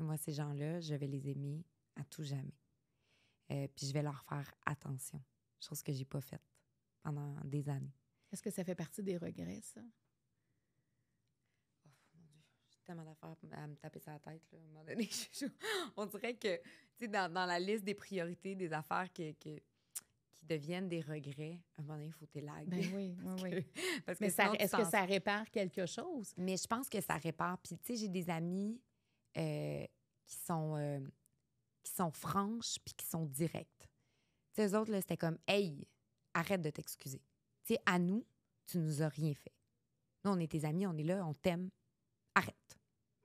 A: moi, ces gens-là, je vais les aimer à tout jamais. Euh, puis je vais leur faire attention, chose que j'ai pas faite pendant des années.
B: Est-ce que ça fait partie des regrets, ça?
A: Oh mon Dieu, j'ai tellement d'affaires à me taper sur la tête, là, à un moment donné. [LAUGHS] On dirait que, tu sais, dans, dans, la liste des priorités, des affaires qui deviennent des regrets, à un moment donné, il faut t'élaguer. Ben oui, [LAUGHS] oui, oui. est-ce que ça répare quelque chose? Mais je pense que ça répare. Puis, tu sais, j'ai des amis euh, qui sont... Euh, qui sont franches puis qui sont directes. ces eux autres, là, c'était comme, hey, arrête de t'excuser. Tu à nous, tu nous as rien fait. Nous, on est tes amis, on est là, on t'aime. Arrête.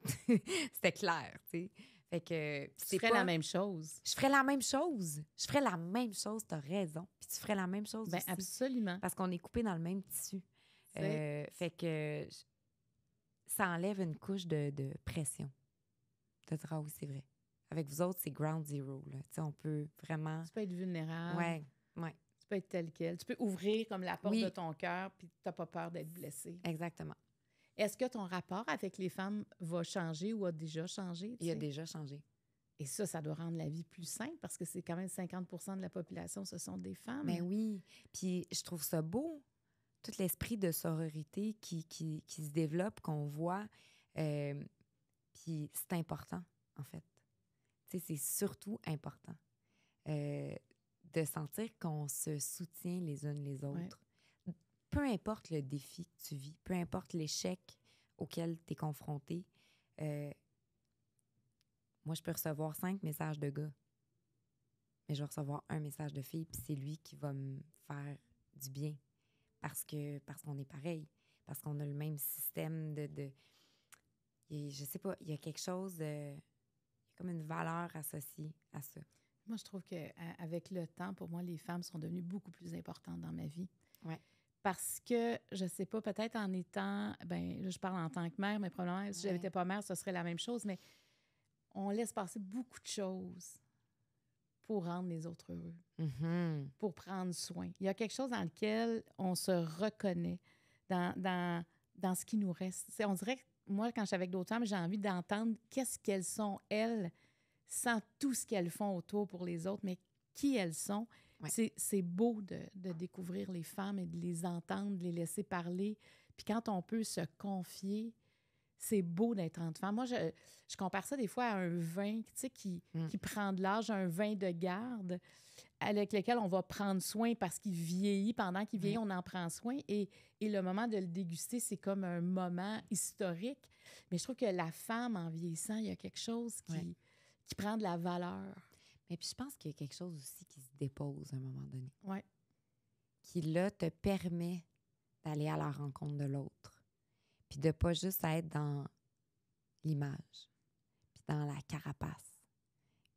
A: [LAUGHS] c'était clair, tu Fait que. Tu ferais la même chose. Je ferais la même chose. Je ferais la même chose, t'as raison. Puis tu ferais la même chose. Ben, absolument. Parce qu'on est coupé dans le même tissu. Euh, fait que ça enlève une couche de, pression. te droit oui, c'est vrai. Avec vous autres, c'est ground zero. on peut vraiment. Tu peux être vulnérable.
B: Ouais, Tu peux être tel quel. Tu peux ouvrir comme la porte de ton cœur, puis tu n'as pas peur d'être blessé. Exactement. Est-ce que ton rapport avec les femmes va changer ou a déjà changé? Il a déjà changé. Et ça, ça doit rendre la vie plus simple parce que c'est quand même 50 de la population, ce sont des femmes. Mais ben
A: oui. Puis je trouve ça beau, tout l'esprit de sororité qui, qui, se développe, qu'on voit. Euh, puis c'est important, en fait c'est surtout important euh, de sentir qu'on se soutient les unes les autres. Peu importe le défi que tu vis, peu importe l'échec auquel tu es confronté, euh, moi, je peux recevoir cinq messages de gars, mais je vais recevoir un message de fille, puis c'est lui qui va me faire du bien parce que parce qu'on est pareil, parce qu'on a le même système de, de... ne je sais pas, il y a quelque chose de euh, comme une valeur associée à ça.
B: Moi, je trouve qu'avec le temps, pour moi, les femmes sont devenues beaucoup plus importantes dans ma vie. Parce que, je sais pas, peut-être en étant, ben je parle en tant que mère, mais probablement, si je n'étais pas mère, ce serait la même chose, mais on laisse passer beaucoup de choses pour rendre les autres heureux, mm-hmm. pour prendre soin. Il y a quelque chose dans lequel on se reconnaît, dans, dans, dans ce qui nous reste. on dirait que moi, quand je suis avec d'autres femmes, j'ai envie d'entendre qu'est-ce qu'elles sont, elles, sans tout ce qu'elles font autour pour les autres, mais qui elles sont. C'est beau de, de, découvrir les femmes et de les entendre, de les laisser parler. Puis quand on peut se confier, c'est beau d'être entre femmes. Moi, je, je, compare ça des fois à un vin qui, hmm. qui prend de l'âge, un vin de garde avec lesquels on va prendre soin parce qu'il vieillit. Pendant qu'il vieillit, mm. on en prend soin. Et, et le moment de le déguster, c'est comme un moment historique. Mais je trouve que la femme, en vieillissant, il y a quelque chose qui, qui prend de la
A: valeur. Mais puis je pense qu'il y a quelque chose aussi qui se dépose à un moment donné. Oui. Qui, là, te permet d'aller à la rencontre de l'autre. Puis de pas juste être dans l'image, puis dans la carapace.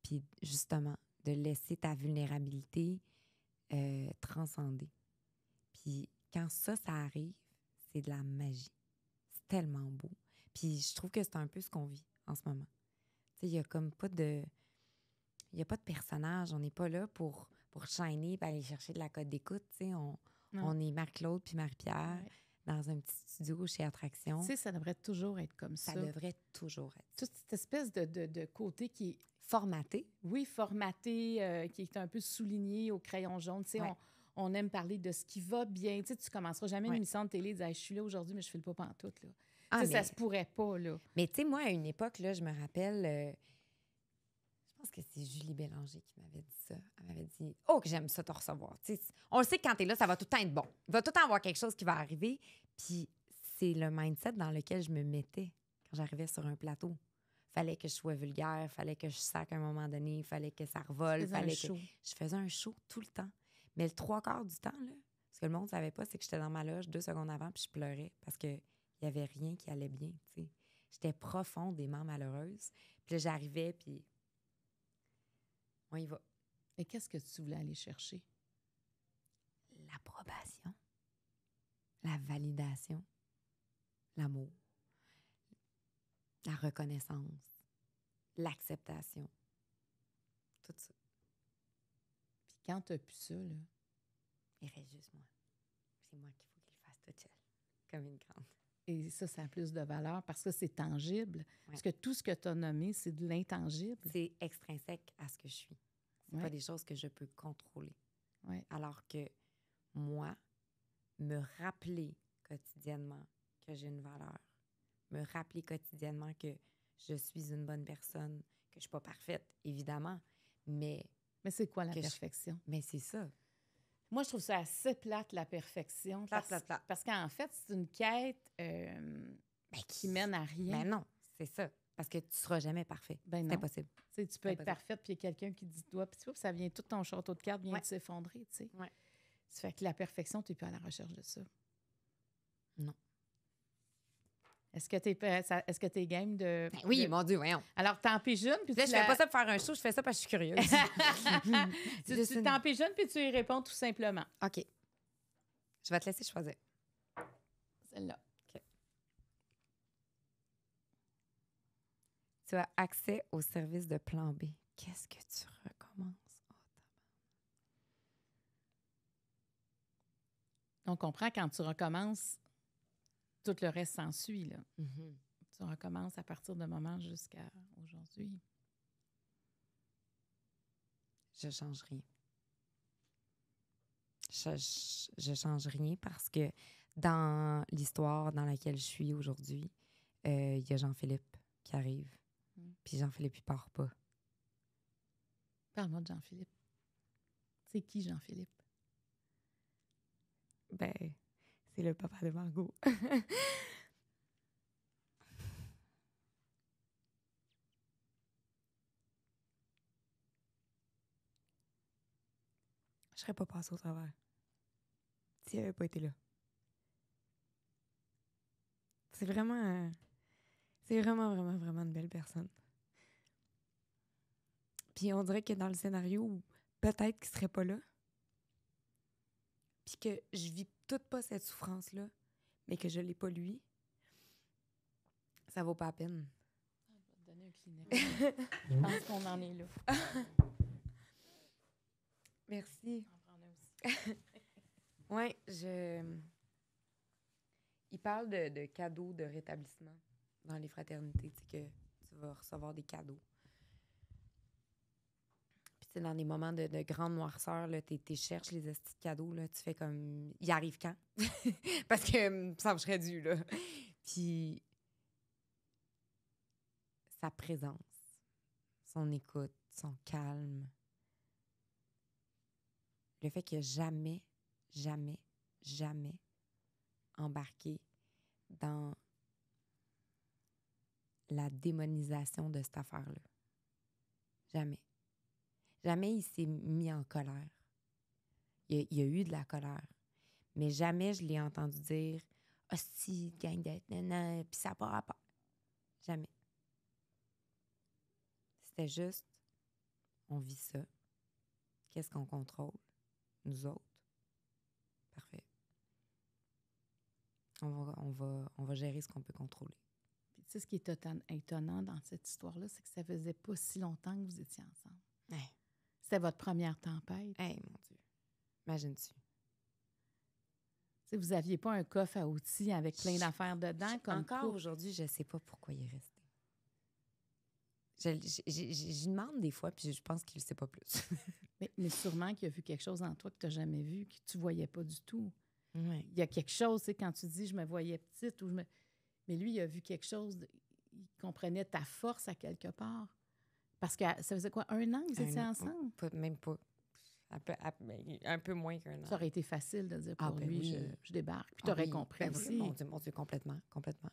A: Puis justement, de laisser ta vulnérabilité euh, transcender. Puis quand ça, ça arrive, c'est de la magie. C'est tellement beau. Puis je trouve que c'est un peu ce qu'on vit en ce moment. Tu sais, il n'y a comme pas de... Il a pas de personnage. On n'est pas là pour, pour shiner et aller chercher de la cote d'écoute. Tu sais, on, on, est Marc-Claude puis Marie-Pierre. dans un petit studio chez Attraction. Tu sais, ça devrait toujours être comme ça. Ça devrait toujours être.
B: Toute cette espèce de, de, de côté qui est formaté. Oui, formaté, euh, qui est un peu souligné au crayon jaune. Tu sais, on, aime parler de ce qui va bien. Tu sais, tu commenceras jamais une émission de télé et Je suis là aujourd'hui, mais je fais le pas pantoute. Là. Ah, Ça se
A: pourrait pas. Là. Mais tu sais, moi, à une époque, là, je me rappelle. Euh, je pense que c'est Julie Bélanger qui m'avait dit ça. Elle m'avait dit Oh, que j'aime ça te recevoir. on sait que quand tu es là, ça va tout le temps être bon. Il va tout le temps avoir quelque chose qui va arriver. Puis c'est le mindset dans lequel je me mettais quand j'arrivais sur un plateau fallait que je sois vulgaire, fallait que je sac à un moment donné, fallait que ça revole, fallait que je faisais un show tout le temps. Mais le trois quarts du temps là, ce que le monde ne savait pas, c'est que j'étais dans ma loge deux secondes avant puis je pleurais parce que il y avait rien qui allait bien. J'étais profondément malheureuse. Puis là, j'arrivais puis on y va. Et qu'est-ce que tu voulais aller chercher? L'approbation, la validation, l'amour la reconnaissance, l'acceptation, tout ça. Puis quand t'as plus ça, là... Il reste juste moi. C'est moi qu'il faut qu'il
B: fasse tout seul, comme une grande. Et ça, ça a plus de valeur parce que c'est tangible. Parce que tout ce que tu as nommé, c'est de l'intangible. C'est extrinsèque
A: à ce que je suis. C'est sont pas des choses que je peux contrôler. Ouais. Alors que moi, me rappeler quotidiennement que j'ai une valeur, me rappeler quotidiennement que je suis une bonne personne, que je ne suis pas parfaite, évidemment, mais... Mais c'est quoi la perfection? Mais c'est ça.
B: Moi, je trouve ça assez plate, la perfection. parce, qu'en fait, c'est une quête euh, ben, qui
A: mène à rien. Mais ben non, c'est ça. Parce que tu ne seras jamais parfait. Ben c'est impossible.
B: tu peux être parfaite, puis il y a quelqu'un qui dit toi, puis ça vient tout ton château de cartes vient de s'effondrer. Tu sais. Ça fait que la perfection, tu n'es plus à la recherche de ça. Non. Est-ce que t'es est-ce que game de ben Oui, mon dieu, voyons. Alors t'en pigeonnes puis je fais pas ça pour faire un show, je fais ça parce que je suis curieuse. [LAUGHS] [LAUGHS] tu tu t'en pigeonnes puis tu y réponds tout simplement. OK.
A: Je vais te laisser choisir. Celle-là. OK. Tu as accès au service de plan B. Qu'est-ce que tu recommences
B: oh, On comprend quand tu recommences tout le reste s'ensuit. là. Mm-hmm. Tu recommences à partir de moment jusqu'à aujourd'hui.
A: Je change rien. Je, change rien parce que dans l'histoire dans laquelle je suis aujourd'hui, il euh, y a Jean-Philippe qui arrive. Mm. Puis Jean-Philippe, il part pas.
B: Parle-moi de Jean-Philippe. C'est qui Jean-Philippe?
A: Ben, c'est le papa de Margot. [LAUGHS] je serais pas passée au travers. S'il n'avait pas été là. C'est vraiment. C'est vraiment, vraiment, vraiment une belle personne. Puis on dirait que dans le scénario, peut-être qu'il serait pas là. Puis que je vis toute pas cette souffrance-là, mais que je l'ai pas lui, ça vaut pas la peine.
B: je [LAUGHS] pense qu'on en est là.
A: Merci. [LAUGHS] oui, je. Il parle de, de, cadeaux de rétablissement dans les fraternités, tu que tu vas recevoir des cadeaux dans des moments de, grande noirceur, tu cherches les astuces de cadeaux, là, tu fais comme il arrive quand? [LAUGHS] Parce que hum, ça me serait dû, là. Puis sa présence, son écoute, son calme. Le fait qu'il a jamais, jamais, jamais embarqué dans la démonisation de cette affaire-là. Jamais. Jamais il s'est mis en colère. Il, y a eu de la colère. Mais jamais je l'ai entendu dire « Hostie, gang d'être puis ça part à part. » Jamais. C'était juste « On vit ça. Qu'est-ce qu'on contrôle? Nous autres. Parfait. On va, on va, on va gérer ce qu'on peut contrôler. »
B: Tu sais, ce qui est étonnant dans cette histoire-là, c'est que ça faisait pas si longtemps que vous étiez ensemble. C'était votre première tempête. Eh mon Dieu. Imagine-tu. Vous n'aviez pas un coffre à outils avec plein d'affaires dedans. Comme Encore aujourd'hui, je
A: ne sais pas pourquoi il est resté. Je, demande des fois, puis je pense qu'il ne sait pas plus. [LAUGHS] mais, sûrement qu'il a vu quelque chose en toi que tu n'as jamais vu, que tu ne voyais pas du tout. Il
B: y a quelque chose, c'est quand tu dis je me voyais petite ou je me... Mais lui, il a vu quelque chose, il comprenait ta force à quelque part. Parce que ça faisait quoi, un an que vous étiez ensemble?
A: même pas. Un peu, ben, un peu moins qu'un an. Ça aurait été facile de dire ah, pour ben lui, oui. je, débarque. Puis ah tu aurais compris ben mon, Dieu, mon Dieu, complètement, complètement.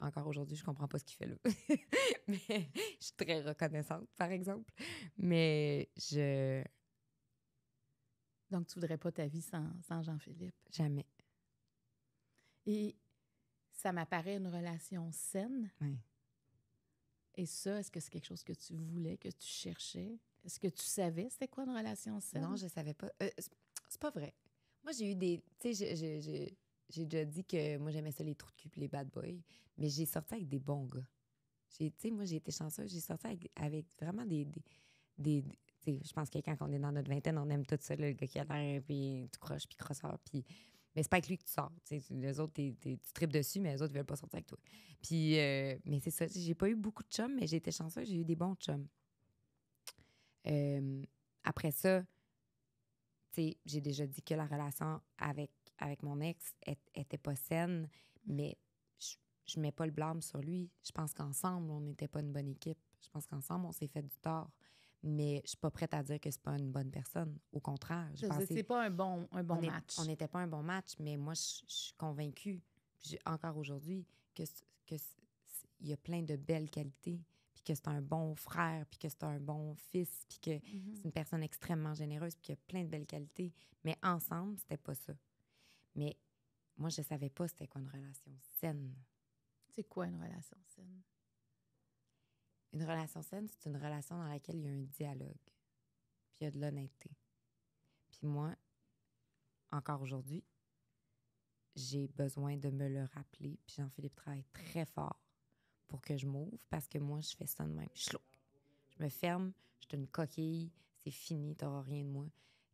A: encore aujourd'hui, je comprends pas ce qu'il fait là. [LAUGHS] Mais je suis très reconnaissante, par exemple. Mais je...
B: Donc, tu voudrais pas ta vie sans, sans Jean-Philippe? Jamais. Et ça m'apparaît une relation saine. Oui. Et ça, est-ce que c'est quelque chose que tu voulais, que tu cherchais?
A: Est-ce que tu savais c'était quoi une relation saine? Non, je savais pas. Euh, c'est pas vrai. Moi, j'ai eu des. Tu sais, j'ai déjà dit que moi, j'aimais ça, les trous de cul les bad boys, mais j'ai sorti avec des bons gars. Tu sais, moi, j'ai été chanceuse. J'ai sorti avec, avec, vraiment des. des, des, je pense que quand on est dans notre vingtaine, on aime tout ça, le gars qui a l'air, puis tout croche, puis crosseur, puis mais c'est pas avec lui que tu sors. Les autres, tu tripes dessus, mais les autres, veulent pas sortir avec toi. Puis, euh, mais c'est ça. J'ai pas eu beaucoup de chums, mais j'ai été chanceux, j'ai eu des bons chums. Euh, après ça, j'ai déjà dit que la relation avec, avec mon ex était pas saine, mais je, je mets pas le blâme sur lui. Je pense qu'ensemble, on n'était pas une bonne équipe. Je pense qu'ensemble, on s'est fait du tort mais je suis pas prête à dire que c'est pas une bonne personne. Au contraire, je pense c'est pas un bon, un bon match. on n'était pas un bon match, mais moi, je, suis convaincue, encore aujourd'hui, que que il y a plein de belles qualités, puis que c'est un bon frère, puis que c'est un bon fils, puis que mm-hmm. c'est une personne extrêmement généreuse, puis qu'il y a plein de belles qualités. Mais ensemble, c'était pas ça. Mais moi, je savais pas c'était quoi une relation saine. C'est quoi une relation saine? Une relation saine, c'est une relation dans laquelle il y a un dialogue, puis il y a de l'honnêteté. Puis moi, encore aujourd'hui, j'ai besoin de me le rappeler. Puis Jean-Philippe travaille très fort pour que je m'ouvre parce que moi, je fais ça de même. Je me ferme, je te une coquille, c'est fini, tu t'auras rien de moi.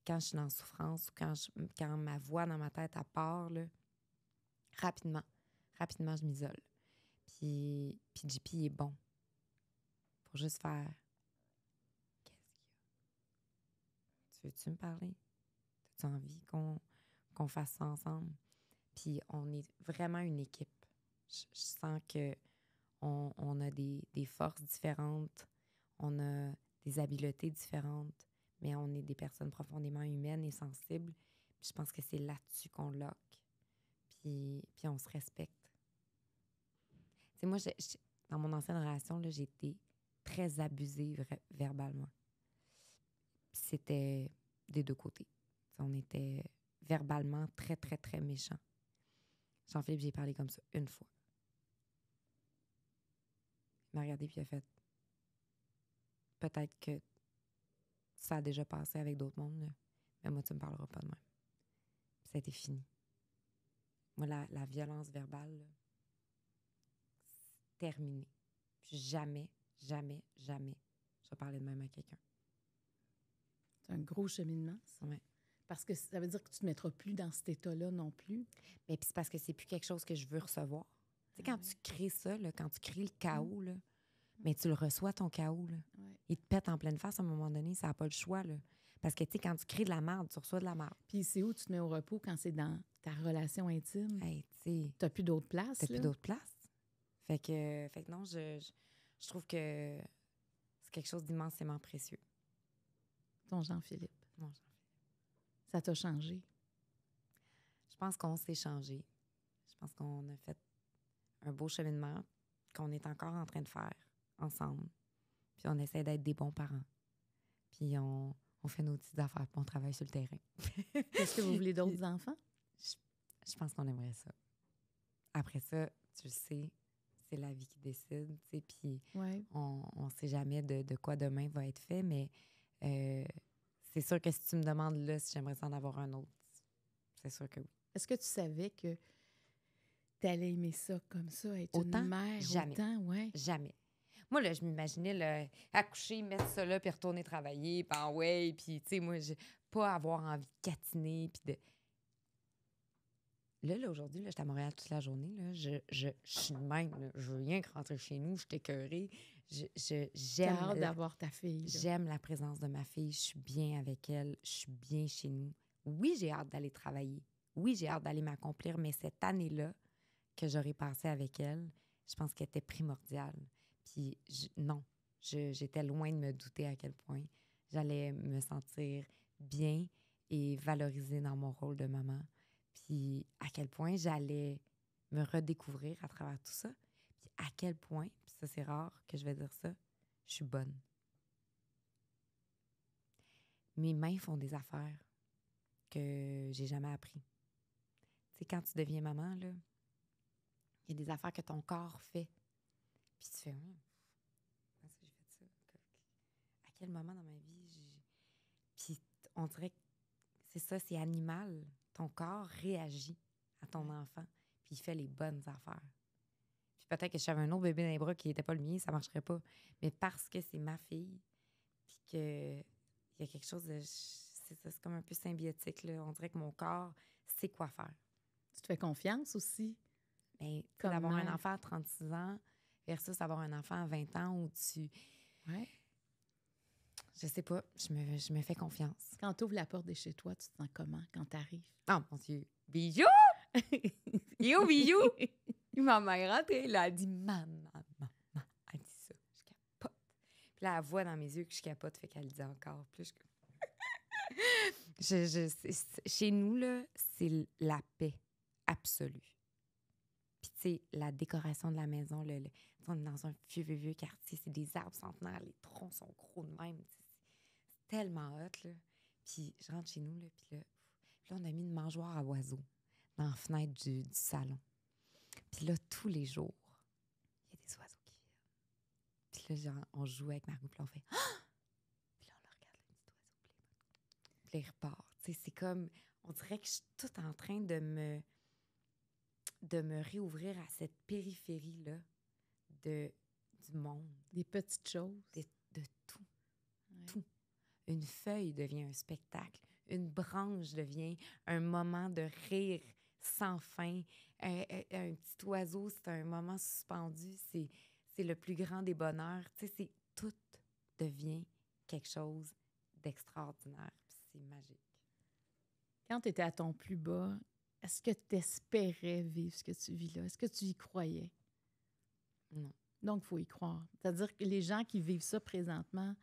A: Quand je suis en souffrance ou quand, quand ma voix dans ma tête à part, rapidement, rapidement, je m'isole. Puis, puis JP est bon juste faire Qu'est-ce qu'il y a Tu veux-tu me parler as envie qu'on fasse ça ensemble Puis on est vraiment une équipe. Je, sens que on, on a des, des forces différentes, on a des habiletés différentes, mais on est des personnes profondément humaines et sensibles. Puis je pense que c'est là-dessus qu'on loque. Puis, puis on se respecte. c'est moi, dans mon ancienne relation, j'étais très abusé verbalement. C'était des deux côtés. on était verbalement très, très, très méchants. Jean-Philippe, j'ai parlé comme ça une fois. Il m'a regardé puis il a fait Peut-être que ça a déjà passé avec d'autres mondes, mais moi, tu me parleras pas de moi. ça a fini. Moi, la, violence verbale, terminée. jamais jamais, jamais je vais parler de même à quelqu'un. C'est un gros cheminement, ça. Parce que ça veut dire que tu ne te mettras plus dans cet état-là non plus. Mais puis c'est parce que c'est plus quelque chose que je veux recevoir. Tu sais, ah quand tu crées ça, quand tu crées le chaos, mmh. là, mais tu le reçois, ton chaos. Là. Il te pète en pleine face à un moment donné, ça n'a pas le choix. Là. Parce que, tu sais, quand tu crées de la merde, tu reçois de la merde. Puis c'est où tu te mets au repos quand c'est dans ta relation intime? tu n'as plus d'autre place. Tu plus d'autre place. Fait que, fait non, je je trouve que c'est quelque chose d'immensément précieux. Ton Jean-Philippe. Mon Ça t'a changé? Je pense qu'on s'est changé. Je pense qu'on a fait un beau cheminement qu'on est encore en train de faire ensemble. Puis on essaie d'être des bons parents. Puis on, fait nos petites affaires, puis on travaille sur le terrain. [LAUGHS]
B: Est-ce que vous voulez d'autres enfants?
A: je pense qu'on aimerait ça. Après ça, tu le sais, c'est la vie qui décide, tu sais, puis on sait jamais de, quoi demain va être fait, mais euh, c'est sûr que si tu me demandes là si j'aimerais en avoir un autre, c'est sûr que oui.
B: Est-ce que tu savais que tu allais aimer ça comme ça, être autant? une mère jamais. autant?
A: Jamais. Moi, là, je m'imaginais accoucher, mettre ça là, puis retourner travailler, puis en way, puis, tu sais, moi, pas avoir envie de catiner, puis de... Là, là aujourd'hui, j'étais à Montréal toute la journée. Là. Je, je, je suis même. Je veux rien que rentrer chez nous. Je suis écœurée. J'aime. Je, d'avoir ta fille. J'aime la présence de ma fille. Je suis bien avec elle. Je suis bien chez nous. Oui, j'ai hâte d'aller travailler. Oui, j'ai hâte d'aller m'accomplir. Mais cette année-là que j'aurais passée avec elle, je pense qu'elle était primordiale. Puis non, j'étais loin de me douter à quel point j'allais me sentir bien et valorisée dans mon rôle de maman puis à quel point j'allais me redécouvrir à travers tout ça. Puis à quel point, puis ça c'est rare que je vais dire ça, je suis bonne. Mes mains font des affaires que j'ai jamais appris. Tu sais, quand tu deviens maman, là, il y a des affaires que ton corps fait. Puis tu fais, hein? ça ça. À quel moment dans ma vie? Puis on dirait que c'est ça, c'est animal ton corps réagit à ton enfant, puis il fait les bonnes affaires. Puis peut-être que si j'avais un autre bébé dans les bras qui n'était pas le mien, ça ne marcherait pas. Mais parce que c'est ma fille, puis que y a quelque chose de. C'est, comme un peu symbiotique, là. On dirait que mon corps sait quoi faire. Tu te fais confiance aussi? Bien, d'avoir un enfant à 36 ans versus avoir un enfant à 20 ans où tu. Ouais. Je sais pas. Je me, je me fais confiance.
B: Quand tu ouvres la porte de chez toi, tu te sens comment quand tu arrives? Oh ah, mon Dieu!
A: Bijou! [LAUGHS] Yo, bijou! maman Là, elle a dit maman, maman. Elle dit ça. Je capote. Puis là, elle voit dans mes yeux que je capote, fait qu'elle dit encore. plus [LAUGHS] je, chez nous, là, c'est la paix absolue. Puis, tu sais, la décoration de la maison, on est dans un vieux, vieux, vieux quartier, c'est des arbres centenaires, les troncs sont gros de même tellement hot, là. Puis je rentre chez nous, là, puis là, on a mis une mangeoire à oiseaux dans la fenêtre du, salon. Puis là, tous les jours, il y a des oiseaux qui viennent. Puis là, on joue avec Margot, puis là, on fait ah! Puis là, on le regarde, le petit oiseau, puis là, il repart. Tu sais, c'est comme, on dirait que je suis tout en train de me, de me réouvrir à cette périphérie-là de, du monde. Des petites choses. De, tout. Tout une feuille devient un spectacle, une branche devient un moment de rire sans fin, euh, euh, un, petit oiseau, c'est un moment suspendu, c'est, le plus grand des bonheurs. Tu sais, c'est, tout devient quelque chose d'extraordinaire, c'est magique. Quand tu étais à ton plus bas,
B: est-ce que tu espérais vivre ce que tu vis là? Est-ce que tu y croyais? Non. Donc, il faut y croire. C'est-à-dire que les gens qui vivent ça présentement,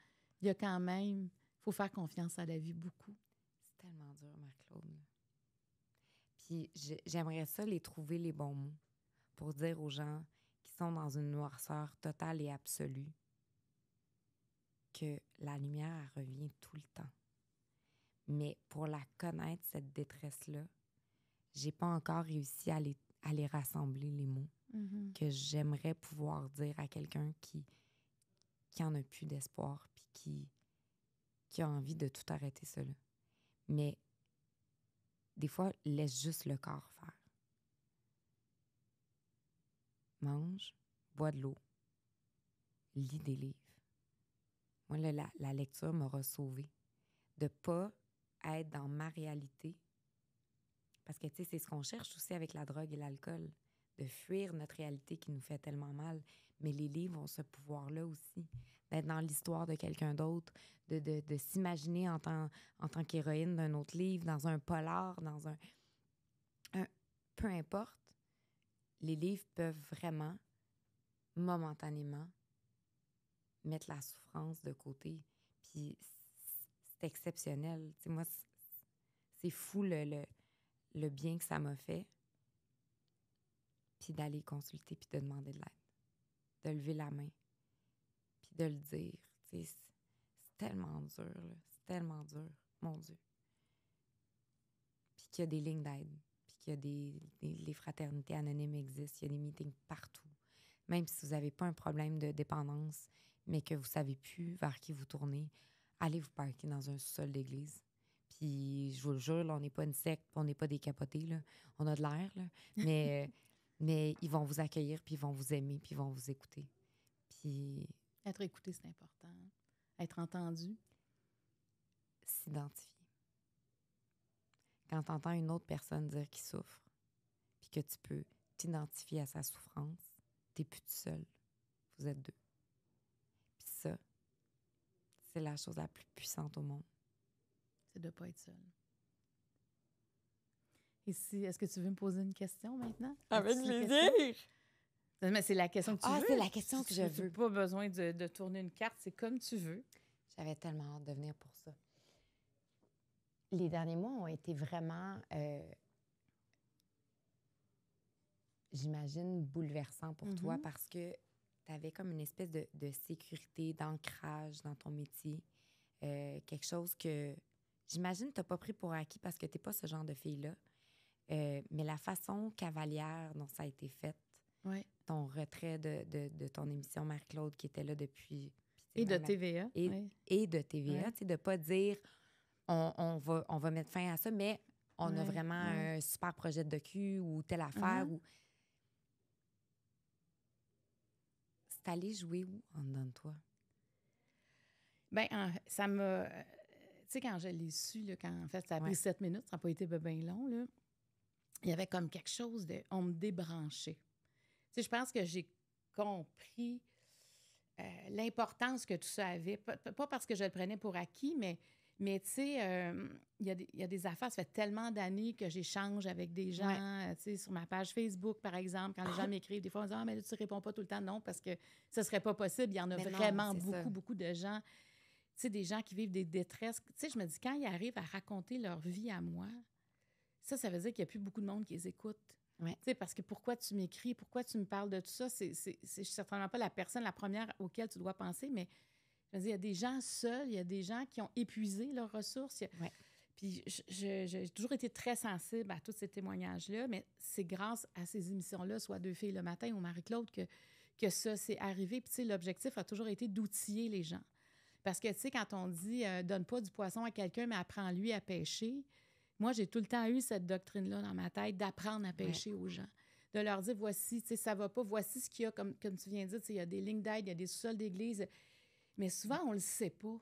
B: il y a quand même
A: faut faire confiance à la vie beaucoup. C'est tellement dur, Marc-Claude. Puis j'aimerais ça les trouver les bons mots pour dire aux gens qui sont dans une noirceur totale et absolue que la lumière revient tout le temps. Mais pour la connaître, cette détresse-là, j'ai pas encore réussi à les, rassembler, les mots mm-hmm. que j'aimerais pouvoir dire à quelqu'un qui, qui en a plus d'espoir, puis qui, qui a envie de tout arrêter ça. Mais des fois, laisse juste le corps faire. Mange, bois de l'eau, lis des livres. Moi, la, lecture m'aura sauvée. De pas être dans ma réalité. Parce que, tu sais, c'est ce qu'on cherche aussi avec la drogue et l'alcool, de fuir notre réalité qui nous fait tellement mal. Mais les livres ont ce pouvoir-là aussi d'être ben, dans l'histoire de quelqu'un d'autre, de, s'imaginer en tant, en tant qu'héroïne d'un autre livre, dans un polar, dans un, Peu importe, les livres peuvent vraiment, momentanément, mettre la souffrance de côté. Puis c'est exceptionnel. sais moi, c'est fou le, le, le bien que ça m'a fait. Puis d'aller consulter, puis de demander de l'aide. De lever la main de le dire. C'est tellement dur, c'est tellement dur, mon Dieu. Puis qu'il y a des lignes d'aide, puis qu'il y a des, les fraternités anonymes existent, il y a des meetings partout. Même si vous n'avez pas un problème de dépendance, mais que vous ne savez plus vers qui vous tourner, allez vous parquer dans un sol d'église. Puis je vous le jure, là, on n'est pas une secte, on n'est pas des là. on a de l'air, [LAUGHS] mais, mais ils vont vous accueillir, puis ils vont vous aimer, puis ils vont vous écouter. Puis
B: être écouté, c'est important.
A: Être entendu. S'identifier. Quand tu entends une autre personne dire qu'il souffre, puis que tu peux t'identifier à sa souffrance, t'es plus tout seul. Vous êtes deux. Puis ça, c'est la chose la plus puissante au monde.
B: C'est de ne pas être seul. Et si, est-ce que tu veux me poser une question maintenant? Avec plaisir! Mais c'est la question que tu ah, veux. Ah, c'est la question que je veux. Tu pas besoin de, tourner une carte, c'est comme tu veux. J'avais tellement hâte de venir
A: pour ça. Les derniers mois ont été vraiment, euh, j'imagine, bouleversants pour toi mm-hmm. parce que tu avais comme une espèce de, sécurité, d'ancrage dans ton métier. Euh, quelque chose que j'imagine tu n'as pas pris pour acquis parce que tu n'es pas ce genre de fille-là. Euh, mais la façon cavalière dont ça a été fait, ouais ton retrait de, ton émission Marc-Claude qui était là depuis. Et de, TVA, et, de TVA. tu sais, de pas dire on, va, on va mettre fin à ça, mais on a vraiment un super projet de docu ou telle uh-huh. affaire.
B: C'est allé jouer où en dedans toi? Bien, ça m'a. Euh, tu sais, quand je l'ai su, quand en fait, ça a pris sept minutes, ça n'a pas été bien long, là. Il y avait comme quelque chose de. On me débranchait je pense que j'ai compris euh, l'importance que tout ça avait. Pas, parce que je le prenais pour acquis, mais, mais tu sais, euh, il y, a des affaires, ça fait tellement d'années que j'échange avec des gens, euh, sur ma page Facebook, par exemple, quand les gens m'écrivent, des fois, on me Ah, mais tu réponds pas tout le temps. » Non, parce que ce serait pas possible. Il y en a vraiment beaucoup, beaucoup de gens, tu sais, des gens qui vivent des détresses. Tu sais, je me dis, quand ils arrivent à raconter leur vie à moi, ça, ça veut dire qu'il n'y a plus beaucoup de monde qui les écoute parce que pourquoi tu m'écris, pourquoi tu me parles de tout ça, c'est, c'est, c'est certainement pas la personne, la première auquel tu dois penser, mais il y a des gens seuls, il y a des gens qui ont épuisé leurs ressources. Puis j'ai toujours été très sensible à tous ces témoignages-là, mais c'est grâce à ces émissions-là, soit Deux filles le matin ou Marie-Claude, que, que ça s'est arrivé. Puis l'objectif a toujours été d'outiller les gens. Parce que, tu sais, quand on dit euh, donne pas du poisson à quelqu'un, mais apprends-lui à pêcher, moi, j'ai tout le temps eu cette doctrine-là dans ma tête d'apprendre à pêcher aux gens. De leur dire, voici, tu sais, ça va pas, voici ce qu'il y a, comme, tu viens de dire, tu il y a des lignes d'aide, il y a des sous-sols d'église. Mais souvent, on le sait pas.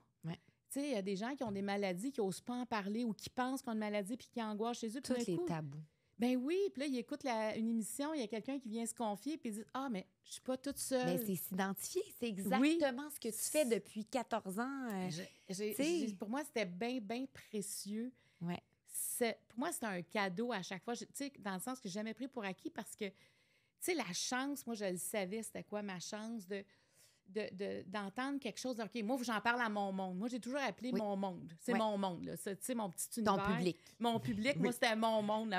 B: Tu sais, il y a des gens qui ont des maladies, qui n'osent pas en parler ou qui pensent qu'ils ont une maladie puis qui angoissent chez eux. Tous les tabous. Ben oui, puis là, ils écoutent une émission, il y a quelqu'un qui vient se confier puis dit Ah, mais je suis pas toute seule. Mais ben, c'est s'identifier, c'est exactement ce que tu fais depuis 14 ans. Euh, ben, pour moi, c'était bien, bien précieux. Ouais pour moi, c'est un cadeau à chaque fois, tu dans le sens que j'ai jamais pris pour acquis parce que, tu sais, la chance, moi, je le savais, c'était quoi ma chance de d'entendre quelque chose. OK, moi, j'en parle à mon monde. Moi, j'ai toujours appelé mon monde. C'est mon monde, là. Tu sais, mon petit univers. public. Mon public, [LAUGHS] moi, c'était mon monde.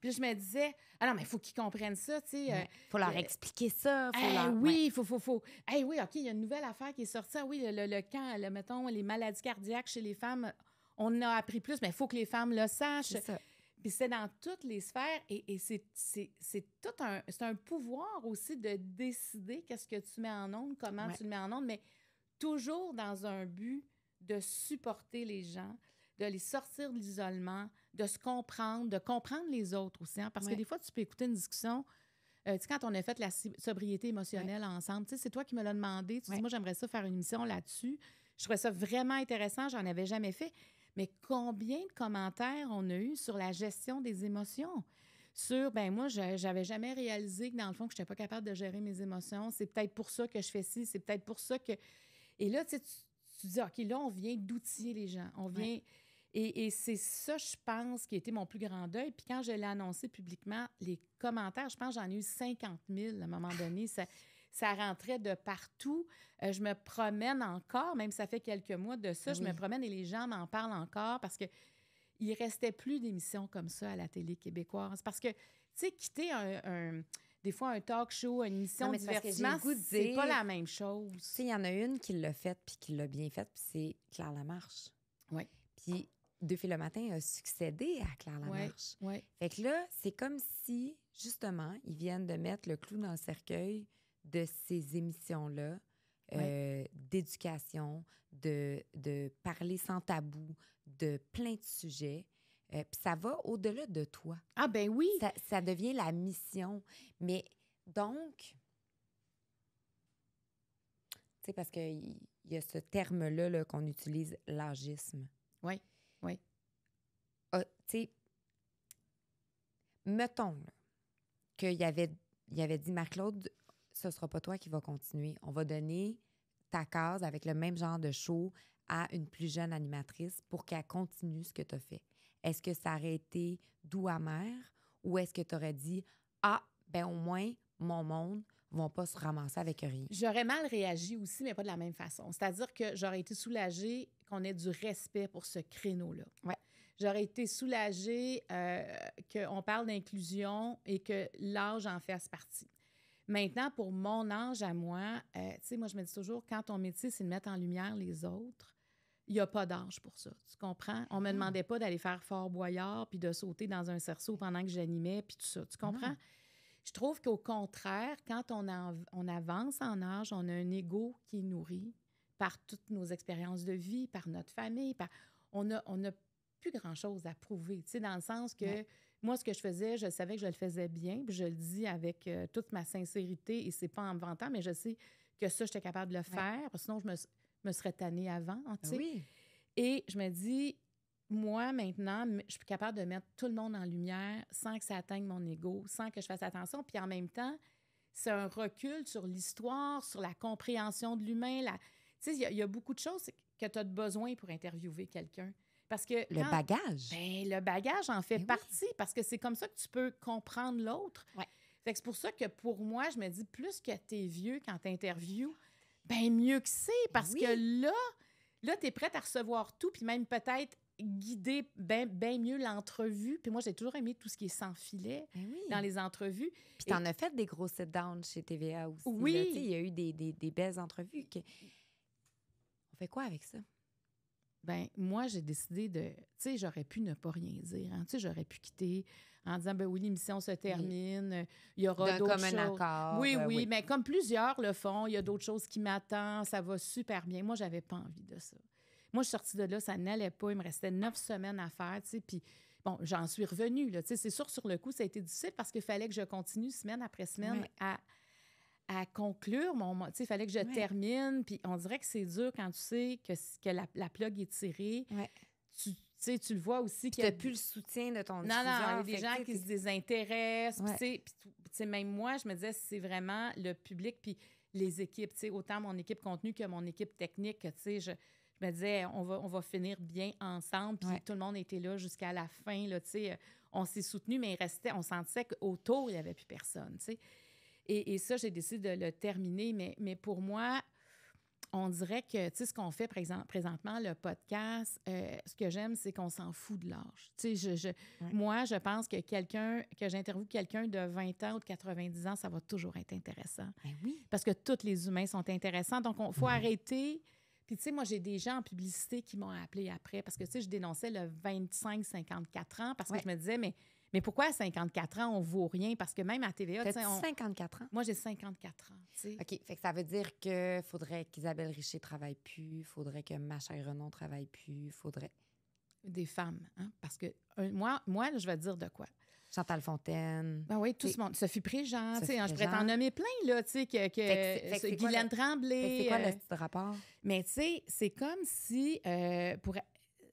B: Puis je me disais, ah non, mais il faut qu'ils comprennent ça, tu sais. Euh, faut leur expliquer ça. Eh oui, il faut, faut, faut. Hey, eh oui, OK, il y a une nouvelle affaire qui est sortie. Ah oui, le, le, le, camp, mettons, les maladies cardiaques chez les femmes on a appris plus, mais il faut que les femmes le sachent. Puis c'est dans toutes les sphères et, c'est, tout un, pouvoir aussi de décider qu'est-ce que tu mets en onde, comment tu le mets en onde, mais toujours dans un but de supporter les gens, de les sortir de l'isolement, de se comprendre, de comprendre les autres aussi. Hein, parce que des fois, tu peux écouter une discussion. Euh, tu sais, quand on a fait la sobriété émotionnelle ensemble, c'est toi qui me l'as demandé. moi, j'aimerais ça faire une émission là-dessus. Je trouvais ça vraiment intéressant. J'en avais jamais fait. Mais combien de commentaires on a eu sur la gestion des émotions? Sur, ben moi, j'avais jamais réalisé que dans le fond, que je n'étais pas capable de gérer mes émotions. C'est peut-être pour ça que je fais ci, c'est peut-être pour ça que. Et là, tu, tu dis, OK, là, on vient d'outiller les gens. On vient. Et, et c'est ça, je pense, qui a été mon plus grand deuil. Puis quand je l'ai annoncé publiquement, les commentaires, je pense, j'en ai eu 50 000 à un moment donné. Ça, ça rentrait de partout. Euh, je me promène encore, même ça fait quelques mois de ça, ben je me promène et les gens m'en parlent encore parce que il restait plus d'émissions comme ça à la télé québécoise. Parce que, tu sais, quitter des fois un talk show, une émission de divertissement, c'est pas la
A: même chose. Tu sais, il y en a une qui l'a faite puis qui l'a bien faite, puis c'est Claire Lamarche. Oui. Puis Deux filles le matin a succédé à Claire Lamarche. Oui. Ouais. Fait que là, c'est comme si, justement, ils viennent de mettre le clou dans le cercueil de ces émissions-là, euh, d'éducation, de, de, parler sans tabou, de plein de sujets. Euh, puis ça va au-delà de toi. Ah ben oui. Ça, ça, devient la mission. Mais donc, tu sais, parce qu'il y, y a ce terme-là -là, qu'on utilise, l'agisme. Oui, oui. Ah, tu sais, mettons qu'il y avait, il y avait dit, Marc-Claude, ce sera pas toi qui va continuer. On va donner ta case avec le même genre de show à une plus jeune animatrice pour qu'elle continue ce que tu as fait. Est-ce que ça aurait été doux amer ou est-ce que tu aurais dit ah ben au moins mon monde vont pas se ramasser avec rien.
B: J'aurais mal réagi aussi mais pas de la même façon. C'est-à-dire que j'aurais été soulagée qu'on ait du respect pour ce créneau là. J'aurais été soulagée euh, qu'on parle d'inclusion et que l'âge en fasse partie. Maintenant, pour mon âge à moi, euh, tu sais, moi, je me dis toujours, quand ton métier, c'est de mettre en lumière les autres, il n'y a pas d'âge pour ça. Tu comprends? On ne me ah. demandait pas d'aller faire Fort Boyard puis de sauter dans un cerceau pendant que j'animais puis tout ça. Tu ah. comprends? Je trouve qu'au contraire, quand on, avance en âge, on a un ego qui est nourri par toutes nos expériences de vie, par notre famille. Par... On n'a on a plus grand-chose à prouver, tu sais, dans le sens que. Moi, ce que je faisais, je savais que je le faisais bien, puis je le dis avec euh, toute ma sincérité, et c'est pas en vantant, mais je sais que ça, j'étais capable de le faire, sinon je me, serais tannée avant, hein, oui. Et je me dis, moi, maintenant, je suis capable de mettre tout le monde en lumière sans que ça atteigne mon ego, sans que je fasse attention, puis en même temps, c'est un recul sur l'histoire, sur la compréhension de l'humain, Tu sais, il y, y, a beaucoup de choses que tu as besoin pour interviewer quelqu'un. Parce le bagage. Ben, le bagage en fait ben partie parce que c'est comme ça que tu peux comprendre l'autre. Ouais. c'est pour ça que pour moi, je me dis plus que t'es vieux quand t'interviews, ben mieux que c'est ben parce que là, là es prête à recevoir tout puis même peut-être guider bien ben mieux l'entrevue. Puis moi, j'ai toujours aimé tout ce qui est sans dans les entrevues. Puis t'en as
A: fait des gros set downs chez TVA aussi. Oui. Il y a eu des, des, belles entrevues. On fait quoi avec ça? ben
B: moi, j'ai décidé de. Tu sais, j'aurais pu ne pas rien dire. Hein. tu sais, j'aurais pu quitter en disant, ben oui, l'émission se termine, il y aura d'autres choses. Ben oui, oui, mais comme plusieurs le font, il y a d'autres choses qui m'attendent, ça va super bien. Moi, j'avais pas envie de ça. Moi, je suis sortie de là, ça n'allait pas. Il me restait neuf semaines à faire, tu sais, puis bon, j'en suis revenue, là. Tu sais, c'est sûr, sur le coup, ça a été difficile parce qu'il fallait que je continue semaine après semaine à à conclure mon. Tu sais, il fallait que je termine. Puis on dirait que c'est dur quand tu sais que, que la, la plug est tirée.
A: Tu, sais, tu le vois aussi qu'il y a plus le soutien de ton non non il y a des gens qui se
B: désintéressent même moi je me disais c'est vraiment le public puis les équipes autant mon équipe contenu que mon équipe technique tu je, me disais on va on va finir bien ensemble puis tout le monde était là jusqu'à la fin là on s'est soutenu mais restait on sentait qu'autour il n'y avait plus personne tu sais et, ça, j'ai décidé de le terminer, mais, mais pour moi, on dirait que, tu sais, ce qu'on fait présentement, le podcast, euh, ce que j'aime, c'est qu'on s'en fout de l'âge. Tu sais, je, moi, je pense que quelqu'un, que j'interviewe quelqu'un de 20 ans ou de 90 ans, ça va toujours être intéressant. Ben oui. Parce que tous les humains sont intéressants. Donc, il faut arrêter. Puis, tu sais, moi, j'ai des gens en publicité qui m'ont appelé après parce que, tu sais, je dénonçais le 25-54 ans parce que je me disais, mais mais pourquoi à 54
A: ans, on vaut rien? Parce que même à TVA, tu sais, on...
B: 54 ans? Moi, j'ai 54 ans,
A: OK, fait que ça veut dire que faudrait qu'Isabelle Richer travaille plus, faudrait que Macha et Renon travaille plus, faudrait... Des femmes, hein? Parce que euh, moi, moi je vais dire de quoi. Chantal
B: Fontaine. Ben oui, tout ce monde. Sophie Préjean, tu sais, hein, je pourrais t'en nommer plein, là, tu sais, que, que, que Guylaine Tremblay. C'est quoi le euh, rapport? Mais tu sais, c'est comme si, euh, pour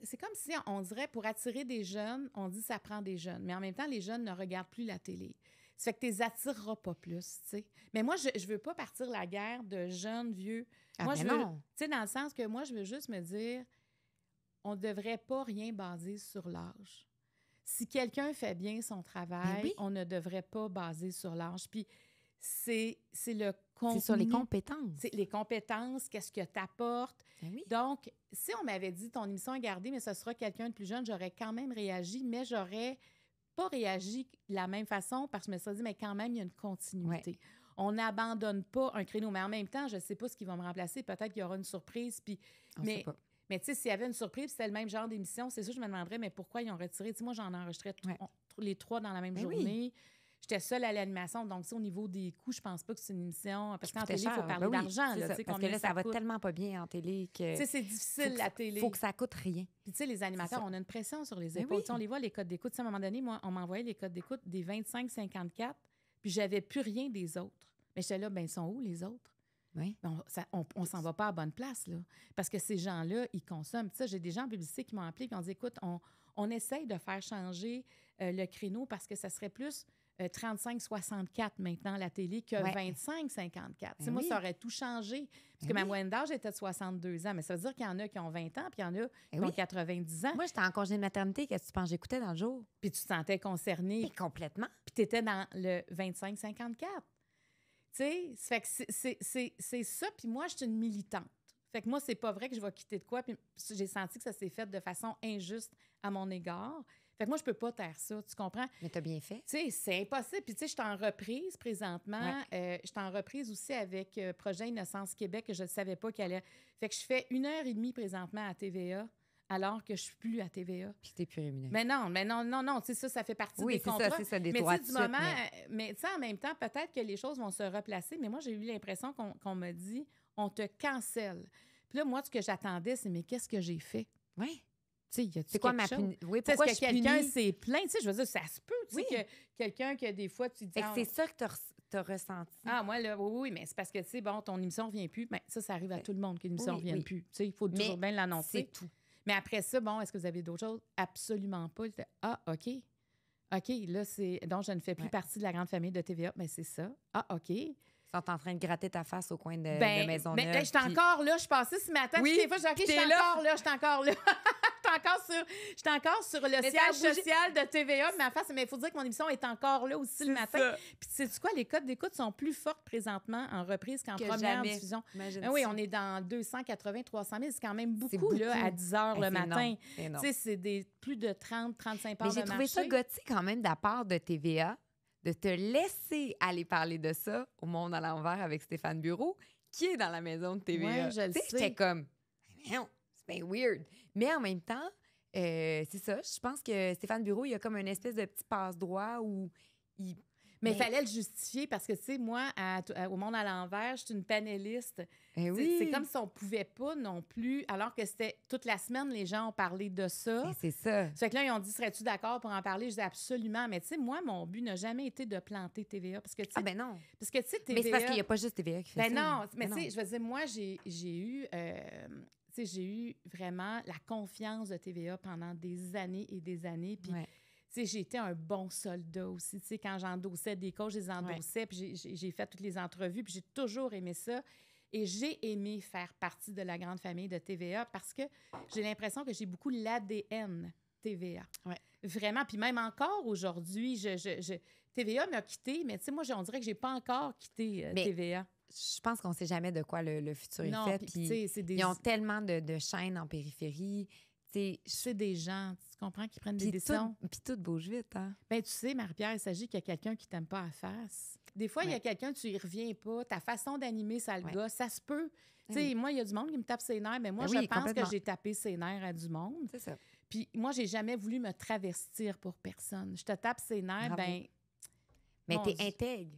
B: c'est comme si on dirait pour attirer des jeunes, on dit ça prend des jeunes, mais en même temps, les jeunes ne regardent plus la télé. Ça fait que tu les attireras pas plus, tu sais. Mais moi, je, ne veux pas partir la guerre de jeunes, vieux. Ah moi, ben non. Tu sais, dans le sens que moi, je veux juste me dire, on ne devrait pas rien baser sur l'âge. Si quelqu'un fait bien son travail, ben on ne devrait pas baser sur l'âge. Puis c'est le C'est sur les
A: compétences.
B: C'est les compétences, qu'est-ce que tu apportes. Ben Donc, si on m'avait dit ton émission est gardée, mais ce sera quelqu'un de plus jeune, j'aurais quand même réagi, mais j'aurais pas réagi de la même façon parce que je me suis dit, mais quand même, il y a une continuité. On n'abandonne pas un créneau, mais en même temps, je ne sais pas ce qui va me remplacer. Peut-être qu'il y aura une surprise. Puis, mais, tu sais, s'il y avait une surprise, c'était le même genre d'émission, c'est sûr, je me demanderais, mais pourquoi ils ont retiré? Tu sais, moi, j'en enregistrais les trois dans la même ben journée. J'étais seule à l'animation. Donc, au niveau des coûts, je pense pas que c'est une émission. Parce qu'en télé, il faut parler ben d'argent. ça, parce que là, ça, va tellement
A: pas bien en télé que. c'est difficile, la télé. faut que ça coûte rien.
B: Puis, tu sais, les animateurs, on a une pression sur les ben épaules. On les voit, les codes d'écoute. À un moment donné, moi, on m'envoyait les codes d'écoute des 25-54, puis j'avais plus rien des autres. Mais j'étais là, ben, ils sont où, les autres? Oui. Ben, on, s'en va pas à bonne place, là. Parce que ces gens-là, ils consomment. sais, j'ai des gens en publicité qui m'ont appelé et qui ont dit écoute, on, essaye de faire changer euh, le créneau parce que ça serait plus 35-64 euh, maintenant la télé que 25-54. Ben moi, ça aurait tout changé. Parce que ben ma moyenne d'âge était de 62 ans. Mais ça veut dire qu'il y en a qui ont 20 ans, puis il y en a ben qui ont 90 ans. Moi, j'étais en congé de maternité. Qu'est-ce que tu penses j'écoutais dans le jour? Puis tu te sentais concernée. complètement. Puis tu étais dans le 25-54. Tu sais, c'est ça. Puis moi, je suis une militante. Fait que moi, c'est pas vrai que je vais quitter de quoi. Puis j'ai senti que ça s'est fait de façon injuste à mon égard. Fait que moi, je peux pas taire ça, tu comprends?
A: Mais tu as bien fait.
B: Tu sais, c'est impossible. Puis, tu sais, je suis en reprise présentement. Euh, je suis en reprise aussi avec euh, Projet Innocence Québec, que je ne savais pas qu'elle allait. Fait que je fais une heure et demie présentement à TVA alors que je suis plus à TVA. Puis
A: t'es plus rémunérée. Mais
B: non, mais non, non, non, c'est ça, ça fait partie oui, des contrats. Ça, ça, des mais du moment, mais, euh, en même temps, peut-être que les choses vont se replacer, mais moi, j'ai eu l'impression qu'on m'a me dit, on te cancelle. Puis là, moi, ce que j'attendais, c'est, mais qu'est-ce que j'ai fait? Oui. C'est quoi ma punition Oui, pourquoi que quelqu'un s'est plaint? Je veux dire, ça se peut. Oui. Que quelqu'un que des fois, tu dis. Ah, c'est ça que tu as, ressenti. Ah, moi, là, oui, oui, mais c'est parce que, tu sais, bon, ton émission ne revient plus. Mais ben, ça, ça arrive à tout le monde que l'émission ne revienne plus. Tu sais, il faut toujours bien l'annoncer. C'est tout. Mais après ça, bon, est-ce que vous avez d'autres choses? Absolument pas. Ah, OK. OK, là, c'est. Donc, je ne fais plus partie de la grande famille de TVA. Mais ben, c'est ça. Ah, OK es en train de gratter ta face au coin de, ben, de Mais ben, je suis encore là. Je passée ce matin. Oui, des fois, Je suis encore là. Je sur, j'étais encore sur le siège social de TVA, mais face, mais il faut dire que mon émission est encore là aussi le matin. Puis c'est tu quoi, les codes d'écoute sont plus fortes présentement en reprise qu'en première diffusion. oui, on est dans 280, 300 000, c'est quand même beaucoup, là à 10 heures le matin. Tu sais, c'est des plus de 30, 35 parts J'ai trouvé ça gothique
A: quand même de part de TVA de te laisser aller parler de ça au monde à l'envers avec Stéphane Bureau, qui est dans la maison de TVA. Ouais, je le sais. J'étais comme, ben, weird. Mais en même temps, euh, c'est ça. Je pense que Stéphane Bureau, il a comme une espèce de petit passe-droit où il.
B: Mais il fallait le justifier parce que, tu sais, moi, au monde à l'envers, je suis une panéliste.
A: Ben oui. C'est comme si
B: on pouvait pas non plus, alors que c'était toute la semaine, les gens ont parlé de ça. Ben,
A: c'est ça. Fait
B: que là, ils ont dit, serais-tu d'accord pour en parler? Je dis absolument. Mais tu sais, moi, mon but n'a jamais été de planter TVA. Parce que, ah ben non. Parce que, tu sais, TVA... Mais c'est parce qu'il n'y a pas juste TVA qui fait ben Non, mais, tu sais, je veux dire, moi, j'ai eu... Euh, sais, j'ai eu vraiment la confiance de TVA pendant des années et des années. Puis, tu sais, j'étais un bon soldat aussi. Tu sais, quand j'endossais des coachs, je les endossais, puis j'ai fait toutes les entrevues, puis j'ai toujours aimé ça. Et j'ai aimé faire partie de la grande famille de TVA parce que j'ai l'impression que j'ai beaucoup l'ADN TVA. Vraiment. Puis même encore aujourd'hui, je, je, TVA m'a quitté, mais tu sais, moi, on dirait que j'ai pas encore quitté euh, TVA
A: je pense qu'on ne sait jamais de quoi le, futur est fait. Puis, Ils ont tellement de, chaînes en périphérie. C'est des gens, tu comprends, qui prennent des décisions. Puis tout bouge vite. Hein? Ben, tu sais, Marie-Pierre, il s'agit
B: qu'il y a quelqu'un qui t'aime pas à face. Des fois, il y a quelqu'un, tu y reviens pas. Ta façon d'animer, ça le ça se peut. Ben tu sais, moi, il y a du monde qui me tape ses nerfs, mais moi, ben je pense que j'ai tapé ses nerfs à du monde. C'est ça. Puis moi, j'ai jamais voulu me travestir pour personne. Je te tape ses nerfs, ben
A: mais tu es intègre.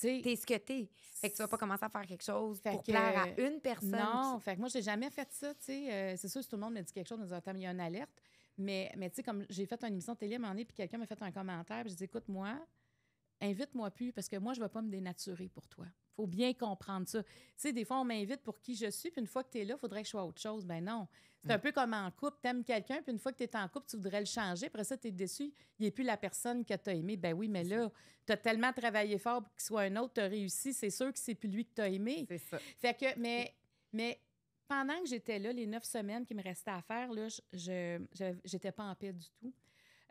B: T'es ce que t'es. Fait que tu vas pas commencer à faire quelque chose fait pour à une personne. Non, fait que moi, j'ai jamais fait ça, tu sais. Euh, c'est sûr, si tout le monde me dit quelque chose, on il y a une alerte. Mais, mais tu sais, comme j'ai fait une émission télé à un puis quelqu'un m'a fait un commentaire, puis j'ai dit, écoute, moi, invite-moi plus, parce que moi, je vais pas me dénaturer pour toi faut bien comprendre ça. Tu sais, des fois, on m'invite pour qui je suis, puis une fois que tu es là, il faudrait que je sois autre chose. Ben non. C'est un mm. peu comme en couple. Tu aimes quelqu'un, puis une fois que tu es en couple, tu voudrais le changer. Après ça, tu es déçu. Il n'est plus la personne que tu as aimée. Ben oui, mais là, tu as tellement travaillé fort pour qu'il soit un autre, tu as réussi. C'est sûr que c'est plus lui que tu as aimé. C'est ça. Fait que, mais, mais pendant que j'étais là, les neuf semaines qui me restaient à faire, là, je n'étais pas en paix du tout.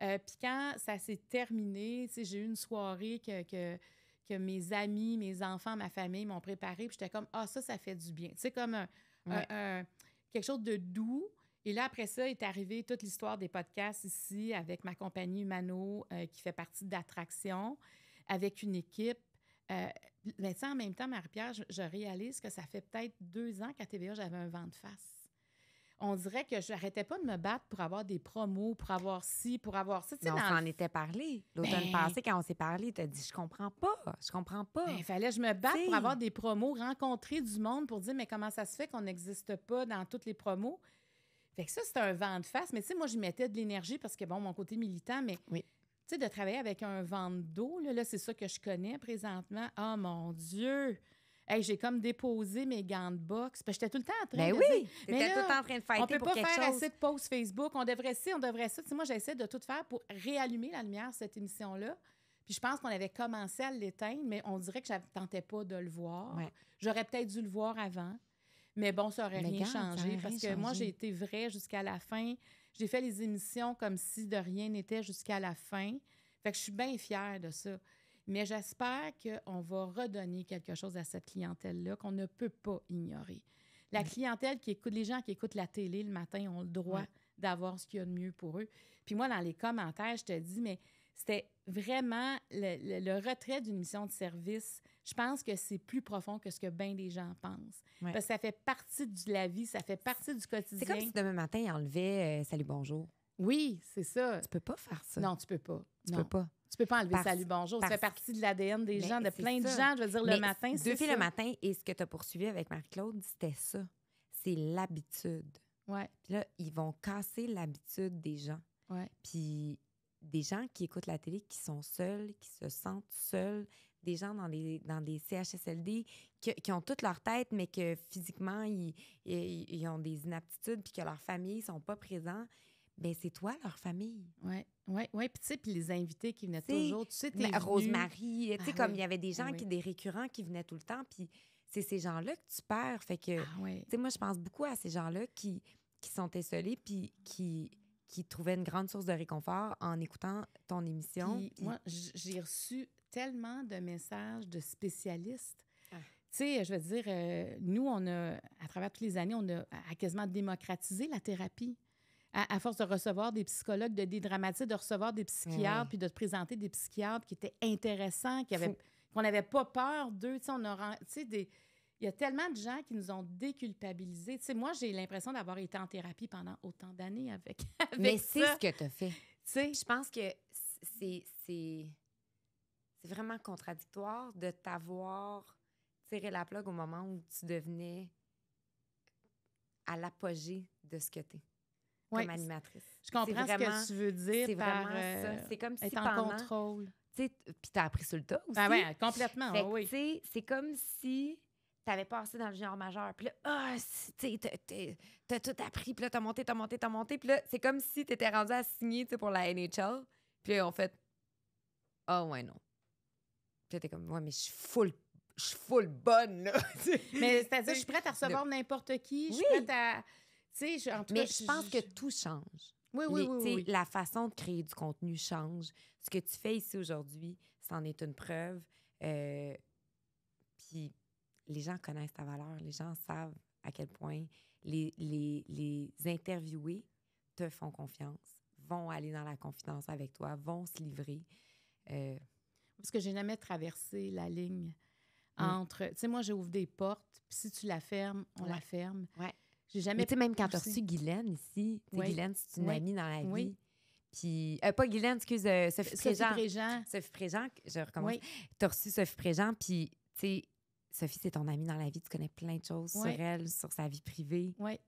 B: Euh, puis quand ça s'est terminé, j'ai eu une soirée que que mes amis, mes enfants, ma famille m'ont préparé. Puis j'étais comme, ah, ça, ça fait du bien. C'est comme quelque chose de doux. Et là, après ça, est arrivée toute l'histoire des podcasts ici avec ma compagnie Humano euh, qui fait partie d'Attraction, avec une équipe. Euh, en même temps, Marie-Pierre, je, je, réalise que ça fait peut-être deux ans qu'à TVA, j'avais un vent de face on dirait que n'arrêtais pas de me battre pour avoir des promos, pour avoir ci, pour avoir ça. on s'en
A: était parlé ben l'automne passé quand on s'est
B: parlé. Tu as dit Je comprends pas, je comprends pas. Il ben, fallait que je me batte pour avoir des promos, rencontrer du monde pour dire Mais comment ça se fait qu'on n'existe pas dans toutes les promos Fait que ça, c'était un vent de face. Mais tu sais, moi, j'y mettais de l'énergie parce que, bon, mon côté militant, mais. Tu sais, de travailler avec un vent d'eau, là, là c'est ça que je connais présentement. Oh mon Dieu! j'ai comme déposé mes gants de boxe. j'étais tout le temps en train ben de oui, dire, mais tout le on peut pas faire assez de posts Facebook. On devrait ci, on devrait ça. moi, j'essaie de tout faire pour réallumer la lumière cette émission-là. Puis je pense qu'on avait commencé à l'éteindre, mais on dirait que je tentais pas de le voir. J'aurais peut-être dû le voir avant. Mais bon, ça aurait rien changé parce que moi, j'ai été vraie jusqu'à la fin. J'ai fait les émissions comme si de rien n'était jusqu'à la fin. Fait que je suis bien fière de ça. Mais j'espère qu'on va redonner quelque chose à cette clientèle-là qu'on ne peut pas ignorer. La clientèle qui écoute, les gens qui écoutent la télé le matin ont le droit d'avoir ce qu'il y a de mieux pour eux. Puis moi, dans les commentaires, je te dis, mais c'était vraiment le, retrait d'une mission de service. Je pense que c'est plus profond que ce que bien des gens pensent. Parce que ça fait partie de la vie, ça fait partie du quotidien. C'est comme si
A: demain matin, il enlevait euh, Salut, bonjour. Oui, c'est ça. Tu peux pas faire ça. Non, tu peux pas. Tu non. peux pas.
B: Tu peux pas enlever salut, bonjour. ça fait partie de l'ADN des gens, de plein de gens. Je veux dire, le matin, c'est. Depuis le matin,
A: et ce que tu as poursuivi avec Marie-Claude, c'était ça. C'est l'habitude. Ouais. Puis là, ils vont casser l'habitude des gens. Puis des gens qui écoutent la télé, qui sont seuls, qui se sentent seuls, des gens dans des, dans des CHSLD qui, ont toute leur tête, mais que physiquement, ils, ont des inaptitudes, puis que leurs familles ne sont pas présents. Bien, c'est toi, leur famille. Ouais. Oui, oui. Puis, tu sais, puis les invités qui venaient toujours, tu sais, t'es tu sais, ah comme il y avait des ah gens, qui, des récurrents qui venaient tout le temps. Puis, c'est ces gens-là que tu perds. Fait que, ah tu sais, moi, je pense beaucoup à ces gens-là qui, qui sont esselés, puis qui qui trouvaient une grande source de réconfort en écoutant ton émission. Moi,
B: j'ai reçu tellement de messages de spécialistes. Tu sais, je veux dire, euh, nous, on a, à travers toutes les années, on a, a quasiment démocratisé la thérapie à, force de recevoir des psychologues, de dédramatiser, de recevoir des psychiatres, puis de présenter des psychiatres qui étaient intéressants, qui qu'on n'avait pas peur d'eux. il y a tellement de gens qui nous ont déculpabilisés. sais, moi, j'ai l'impression d'avoir été en thérapie pendant autant d'années avec,
A: [LAUGHS] Mais c'est ce que tu as fait. Je pense que c'est, c'est, c'est vraiment contradictoire de t'avoir tiré la plug au moment où tu devenais à l'apogée de ce que tu es comme animatrice. Je comprends vraiment, ce que tu veux dire. C'est vraiment ça. Euh, c'est comme si pendant, en contrôle. Puis t'as appris sur le tas aussi. Ah ouais, complètement. Fait oui. C'est comme si t'avais passé dans le junior majeur. Puis là, ah, tu, t'as tout appris. Puis là, t'as monté, t'as monté, t'as monté. Puis là, c'est comme si t'étais rendu à signer pour la NHL. Puis là, on fait Ah, ouais, non. Puis là, t'es comme Ouais, mais je suis full je suis full bonne, là. [LAUGHS] mais c'est-à-dire, je suis prête à recevoir
B: n'importe qui. Je suis prête à. Mais je pense que
A: tout change.
B: Oui, oui, oui,
A: La façon de créer du contenu change. Ce que tu fais ici aujourd'hui, c'en est une preuve. Euh, puis les gens connaissent ta valeur, les gens savent à quel point les, les, les, interviewés te font confiance, vont aller dans la confidence avec toi, vont se livrer. Euh.
B: Parce que j'ai jamais traversé la ligne mm. entre. Tu sais, moi, j'ouvre des portes, puis si tu la fermes, on la ferme. Ouais. J'ai jamais. Tu sais, même quand tu as reçu
A: Guylaine ici, Guylaine, c'est une amie dans la vie. Oui. Puis, euh, pas Guylaine, excuse, euh, Sophie, Sophie Préjean. Sophie Préjean, je recommence. Oui. Tu as reçu Sophie Préjean, puis, tu sais, Sophie, c'est ton amie dans la vie, tu connais plein de choses sur elle, sur sa vie privée. Oui.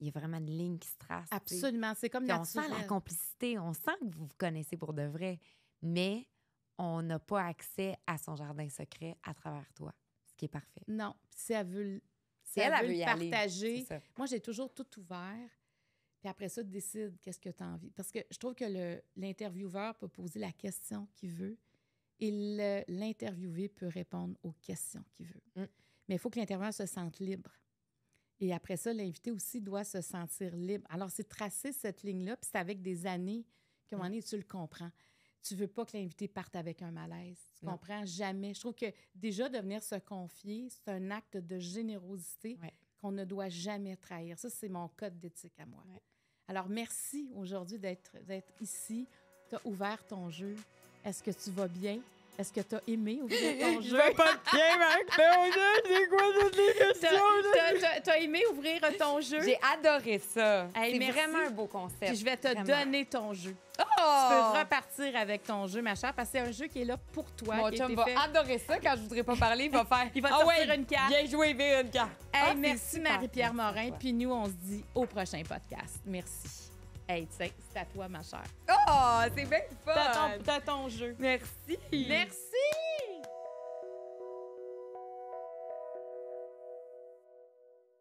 A: Il y a vraiment une ligne qui se trace. Absolument, c'est comme On sent la complicité, on sent que vous vous connaissez pour de vrai, mais on n'a pas accès à son jardin secret à travers toi, ce qui est parfait.
B: Non, c'est à veut
A: c'est elle, veut, partager.
B: moi, j'ai toujours tout ouvert. Puis après ça, décide qu'est-ce que tu as envie. Parce que je trouve que l'intervieweur peut poser la question qu'il veut et l'interviewé peut répondre aux questions qu'il veut. Mm. Mais il faut que l'intervieweur se sente libre. Et après ça, l'invité aussi doit se sentir libre. Alors, c'est tracer cette ligne-là, puis c'est avec des années que, mm. tu le comprends tu veux pas que l'invité parte avec un malaise. Tu comprends? Jamais. Je trouve que déjà de venir se confier, c'est un acte de générosité qu'on ne doit jamais trahir. Ça, c'est mon code d'éthique à moi. Alors, merci aujourd'hui d'être ici. Tu as ouvert ton jeu. Est-ce que tu vas bien? Est-ce que tu as aimé ouvrir ton [LAUGHS] jeu? Je pas bien, Marc. [LAUGHS] c'est quoi toutes les questions? Tu as, aimé ouvrir ton jeu? J'ai
A: adoré ça.
B: c'est vraiment un beau
A: concept. je vais te donner
B: ton jeu. Oh! Tu peux oh! repartir avec ton jeu, ma chère, parce que c'est un jeu qui est là pour toi. Mon chum va
A: adorer ça quand je voudrais pas parler. Il va faire. [LAUGHS] il va te oh sortir une carte. Bien joué, carte. Hey, ah, merci, Marie-Pierre
B: Morin. Puis nous, on se dit au prochain podcast. Merci. Hey, c'est à toi, ma chère.
A: Oh, c'est bien fun. T'as ton,
B: ton, jeu. Merci. Merci.